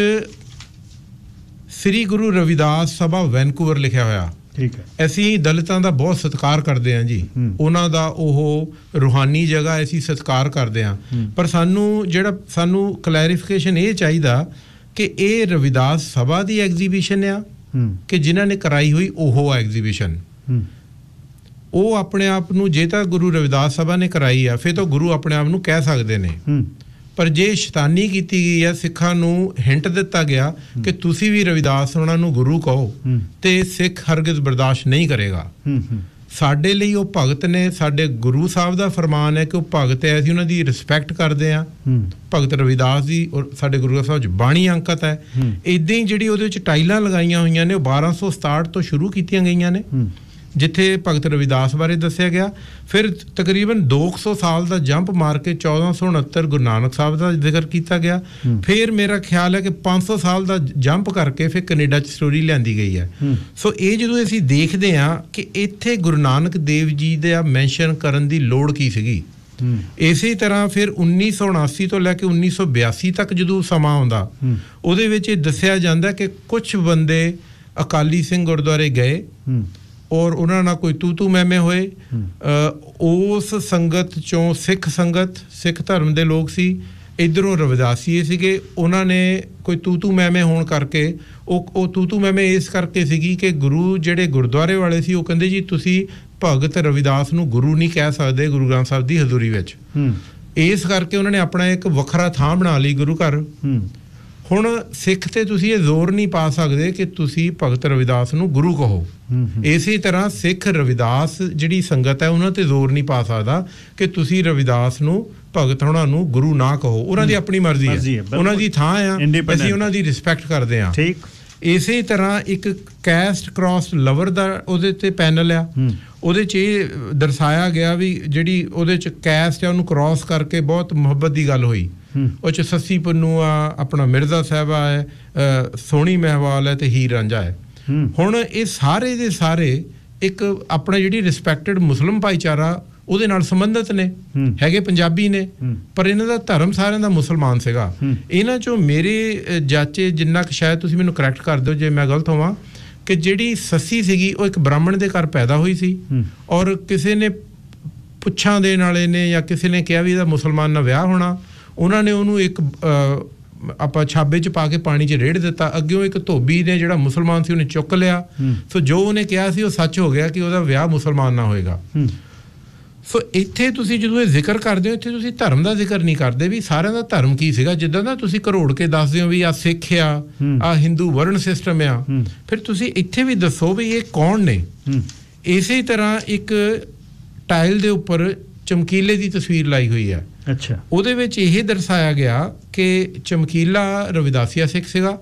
ਸ੍ਰੀ ਗੁਰੂ ਰਵਿਦਾਸ ਸਭਾ ਵੈਨਕੂਵਰ ਲਿਖਿਆ ਹੋਇਆ ਠੀਕ ਹੈ ਅਸੀਂ ਦਲਿਤਾਂ ਦਾ ਬਹੁਤ ਸਤਿਕਾਰ ਕਰਦੇ ਹਾਂ ਜੀ ਉਹਨਾਂ ਦਾ ਉਹ ਰੂਹਾਨੀ ਜਗ੍ਹਾ ਅਸੀਂ ਸਤਿਕਾਰ ਕਰਦੇ ਹਾਂ ਪਰ ਸਾਨੂੰ ਜਿਹੜਾ ਸਾਨੂੰ ਕਲੈਰੀਫਿਕੇਸ਼ਨ ਇਹ ਚਾਹੀਦਾ ਕਿ ਇਹ ਰਵਿਦਾਸ ਸਭਾ ਦੀ ਐਗਜ਼ੀਬਿਸ਼ਨ ਆ ਕਿ ਜਿਨ੍ਹਾਂ ਨੇ ਕਰਾਈ ਹੋਈ ਉਹ ਐਗਜ਼ੀਬਿਸ਼ਨ ਉਹ ਆਪਣੇ ਆਪ ਨੂੰ ਜੇ ਤਾਂ ਗੁਰੂ ਰਵਿਦਾਸ ਸਭਾ ਨੇ ਕਰਾਈ ਆ ਫੇ ਤਾਂ ਗੁਰੂ ਆਪਣੇ ਆਪ ਨੂੰ ਕਹਿ ਸਕਦੇ ਨੇ ਪਰ ਜੇ ਸ਼ੈਤਾਨੀ ਕੀਤੀ ਗਈ ਹੈ ਸਿੱਖਾਂ ਨੂੰ ਹਿੰਟ ਦਿੱਤਾ ਗਿਆ ਕਿ ਤੁਸੀਂ ਵੀ ਰਵਿਦਾਸ ਉਹਨਾਂ ਨੂੰ ਗੁਰੂ ਕਹੋ ਤੇ ਸਿੱਖ ਹਰਗਿਜ਼ ਬਰਦਾਸ਼ਤ ਨਹੀਂ ਕਰੇਗਾ ਸਾਡੇ ਲਈ ਉਹ ਭਗਤ ਨੇ ਸਾਡੇ ਗੁਰੂ ਸਾਹਿਬ ਦਾ ਫਰਮਾਨ ਹੈ ਕਿ ਉਹ ਭਗਤ ਹੈ ਅਸੀਂ ਉਹਨਾਂ ਦੀ ਰਿਸਪੈਕਟ ਕਰਦੇ ਆ ਭਗਤ ਰਵਿਦਾਸ ਦੀ ਔਰ ਸਾਡੇ ਗੁਰੂ ਸਾਹਿਬ ਚ ਬਾਣੀ ਅੰਕਤ ਹੈ ਇਦਾਂ ਹੀ ਜਿਹੜੀ ਉਹਦੇ ਵਿੱਚ ਟਾਈਲਾਂ ਲਗਾਈਆਂ ਹੋਈਆਂ ਨੇ ਉਹ 1267 ਤੋਂ ਸ਼ੁਰੂ ਕੀਤੀਆਂ ਗਈਆਂ ਨੇ ਜਿੱਥੇ ਭਗਤ ਰਵਿਦਾਸ ਬਾਰੇ ਦੱਸਿਆ ਗਿਆ ਫਿਰ ਤਕਰੀਬਨ 200 ਸਾਲ ਦਾ ਜੰਪ ਮਾਰ ਕੇ 1469 ਗੁਰੂ ਨਾਨਕ ਸਾਹਿਬ ਦਾ ਜ਼ਿਕਰ ਕੀਤਾ ਗਿਆ ਫਿਰ ਮੇਰਾ ਖਿਆਲ ਹੈ ਕਿ 500 ਸਾਲ ਦਾ ਜੰਪ ਕਰਕੇ ਫਿਰ ਕੈਨੇਡਾ ਚ ਸਟੋਰੀ ਲਿਆਂਦੀ ਗਈ ਹੈ ਸੋ ਇਹ ਜਦੋਂ ਅਸੀਂ ਦੇਖਦੇ ਹਾਂ ਕਿ ਇੱਥੇ ਗੁਰੂ ਨਾਨਕ ਦੇਵ ਜੀ ਦਾ ਮੈਂਸ਼ਨ ਕਰਨ ਦੀ ਲੋੜ ਕੀ ਸੀਗੀ ਇਸੇ ਤਰ੍ਹਾਂ ਫਿਰ 1979 ਤੋਂ ਲੈ ਕੇ 1982 ਤੱਕ ਜਦੋਂ ਸਮਾਂ ਆਉਂਦਾ ਉਹਦੇ ਵਿੱਚ ਇਹ ਦੱਸਿਆ ਜਾਂਦਾ ਕਿ ਕੁਝ ਬੰਦੇ ਅਕਾਲੀ ਸਿੰਘ ਗੁਰਦੁਆਰੇ ਗਏ ਔਰ ਉਹਨਾਂ ਨਾਲ ਕੋਈ ਤੂ ਤੂ ਮੈਮੇ ਹੋਏ ਉਸ ਸੰਗਤ ਚੋਂ ਸਿੱਖ ਸੰਗਤ ਸਿੱਖ ਧਰਮ ਦੇ ਲੋਕ ਸੀ ਇਧਰੋਂ ਰਵਿਦਾਸੀ ਸੀਗੇ ਉਹਨਾਂ ਨੇ ਕੋਈ ਤੂ ਤੂ ਮੈਮੇ ਹੋਣ ਕਰਕੇ ਉਹ ਉਹ ਤੂ ਤੂ ਮੈਮੇ ਇਸ ਕਰਕੇ ਸੀਗੀ ਕਿ ਗੁਰੂ ਜਿਹੜੇ ਗੁਰਦੁਆਰੇ ਵਾਲੇ ਸੀ ਉਹ ਕਹਿੰਦੇ ਜੀ ਤੁਸੀਂ ਭਗਤ ਰਵਿਦਾਸ ਨੂੰ ਗੁਰੂ ਨਹੀਂ ਕਹਿ ਸਕਦੇ ਗੁਰੂ ਗ੍ਰੰਥ ਸਾਹਿਬ ਦੀ ਹਜ਼ੂਰੀ ਵਿੱਚ ਇਸ ਕਰਕੇ ਉਹਨਾਂ ਨੇ ਆਪਣਾ ਇੱਕ ਵੱਖਰਾ ਥਾਂ ਬਣਾ ਲਈ ਗੁਰੂ ਘਰ ਹੁਣ ਸਿੱਖ ਤੇ ਤੁਸੀਂ ਇਹ ਜ਼ੋਰ ਨਹੀਂ ਪਾ ਸਕਦੇ ਕਿ ਤੁਸੀਂ ਭਗਤ ਰਵਿਦਾਸ ਨੂੰ ਗੁਰੂ ਕਹੋ ਇਸੇ ਤਰ੍ਹਾਂ ਸਿੱਖ ਰਵਿਦਾਸ ਜਿਹੜੀ ਸੰਗਤ ਹੈ ਉਹਨਾਂ ਤੇ ਜ਼ੋਰ ਨਹੀਂ ਪਾ ਸਕਦਾ ਕਿ ਤੁਸੀਂ ਰਵਿਦਾਸ ਨੂੰ ਭਗਤ ਹੋਣਾ ਨੂੰ ਗੁਰੂ ਨਾ ਕਹੋ ਉਹਨਾਂ ਦੀ ਆਪਣੀ ਮਰਜ਼ੀ ਹੈ ਉਹਨਾਂ ਦੀ ਥਾਂ ਆ ਅਸੀਂ ਉਹਨਾਂ ਦੀ ਰਿਸਪੈਕਟ ਕਰਦੇ ਆ ਠੀਕ ਇਸੇ ਤਰ੍ਹਾਂ ਇੱਕ ਕੈਸਟ ਕ੍ਰਾਸ ਲਵਰ ਦਾ ਉਹਦੇ ਤੇ ਪੈਨਲ ਆ ਉਹਦੇ 'ਚ ਇਹ ਦਰਸਾਇਆ ਗਿਆ ਵੀ ਜਿਹੜੀ ਉਹਦੇ 'ਚ ਕੈਸਟ ਆ ਉਹਨੂੰ ਕ੍ਰਾਸ ਕਰਕੇ ਬਹੁਤ ਮੁਹੱਬਤ ਦੀ ਗੱਲ ਹੋਈ ਉਹ 'ਚ ਸੱਸੀ ਪੰਨੂ ਆ ਆਪਣਾ ਮਿਰਜ਼ਾ ਸਾਹਿਬਾ ਹੈ ਸੋਹਣੀ ਮਹਿਵਾਲ ਹੈ ਤੇ ਹੀਰ ਰਾਂਝਾ ਹੈ ਹੁਣ ਇਹ ਸਾਰੇ ਦੇ ਸਾਰੇ ਇੱਕ ਆਪਣਾ ਜਿਹੜੀ ਰਿਸਪੈਕਟਡ ਮੁਸਲਮ ਭਾਈਚਾਰਾ ਉਹਦੇ ਨਾਲ ਸੰਬੰਧਿਤ ਨੇ ਹੈਗੇ ਪੰਜਾਬੀ ਨੇ ਪਰ ਇਹਨਾਂ ਦਾ ਧਰਮ ਸਾਰਿਆਂ ਦਾ ਮੁਸਲਮਾਨ ਸੀਗਾ ਇਹਨਾਂ ਚੋਂ ਮੇਰੇ ਜਾਚੇ ਜਿੰਨਾ ਕਿ ਸ਼ਾਇਦ ਤੁਸੀਂ ਮੈਨੂੰ ਕਰੈਕਟ ਕਰ ਦਿਓ ਜੇ ਮੈਂ ਗਲਤ ਹੋਵਾਂ ਕਿ ਜਿਹੜੀ ਸੱਸੀ ਸੀਗੀ ਉਹ ਇੱਕ ਬ੍ਰਾਹਮਣ ਦੇ ਘਰ ਪੈਦਾ ਹੋਈ ਸੀ ਔਰ ਕਿਸੇ ਨੇ ਪੁੱਛਾਂ ਦੇ ਨਾਲੇ ਨੇ ਜਾਂ ਕਿਸੇ ਨੇ ਕਿਹਾ ਵੀ ਇਹਦਾ ਮੁਸਲਮਾਨ ਨਾਲ ਵਿਆਹ ਹੋਣਾ ਉਹਨਾਂ ਨੇ ਉਹਨੂੰ ਇੱਕ ਆਪਾਂ ਛਾਬੇ 'ਚ ਪਾ ਕੇ ਪਾਣੀ 'ਚ ਰੇੜ ਦਿੱਤਾ ਅੱਗਿਓਂ ਇੱਕ ਧੋਬੀ ਨੇ ਜਿਹੜਾ ਮੁਸਲਮਾਨ ਸੀ ਉਹਨੇ ਚੁੱਕ ਲਿਆ ਸੋ ਜੋ ਉਹਨੇ ਕਿਹਾ ਸੀ ਉਹ ਸੱਚ ਹੋ ਗਿਆ ਕਿ ਉਹਦਾ ਵਿਆਹ ਮੁਸਲਮਾਨ ਨਾਲ ਹੋਏਗਾ ਸੋ ਇੱਥੇ ਤੁਸੀਂ ਜਦੋਂ ਇਹ ਜ਼ਿਕਰ ਕਰਦੇ ਹੋ ਇੱਥੇ ਤੁਸੀਂ ਧਰਮ ਦਾ ਜ਼ਿਕਰ ਨਹੀਂ ਕਰਦੇ ਵੀ ਸਾਰਿਆਂ ਦਾ ਧਰਮ ਕੀ ਸੀਗਾ ਜਿੱਦਾਂ ਦਾ ਤੁਸੀਂ ਕਰੋੜ ਕੇ ਦੱਸਦੇ ਹੋ ਵੀ ਆ ਸਿੱਖ ਆ ਆ ਹਿੰਦੂ ਵਰਣ ਸਿਸਟਮ ਆ ਫਿਰ ਤੁਸੀਂ ਇੱਥੇ ਵੀ ਦੱਸੋ ਵੀ ਇਹ ਕੌਣ ਨੇ ਇਸੇ ਤਰ੍ਹਾਂ ਇੱਕ ਟਾਇਲ ਦੇ ਉੱਪਰ ਚਮਕੀਲੇ ਦੀ ਤਸਵੀਰ ਲਾਈ ਹੋਈ ਆ ਅੱਛਾ ਉਹਦੇ ਵਿੱਚ ਇਹ ਦਰਸਾਇਆ ਗਿਆ ਕਿ ਚਮਕੀਲਾ ਰਵਿਦਾਸੀਆ ਸਿੱਖ ਸੀਗਾ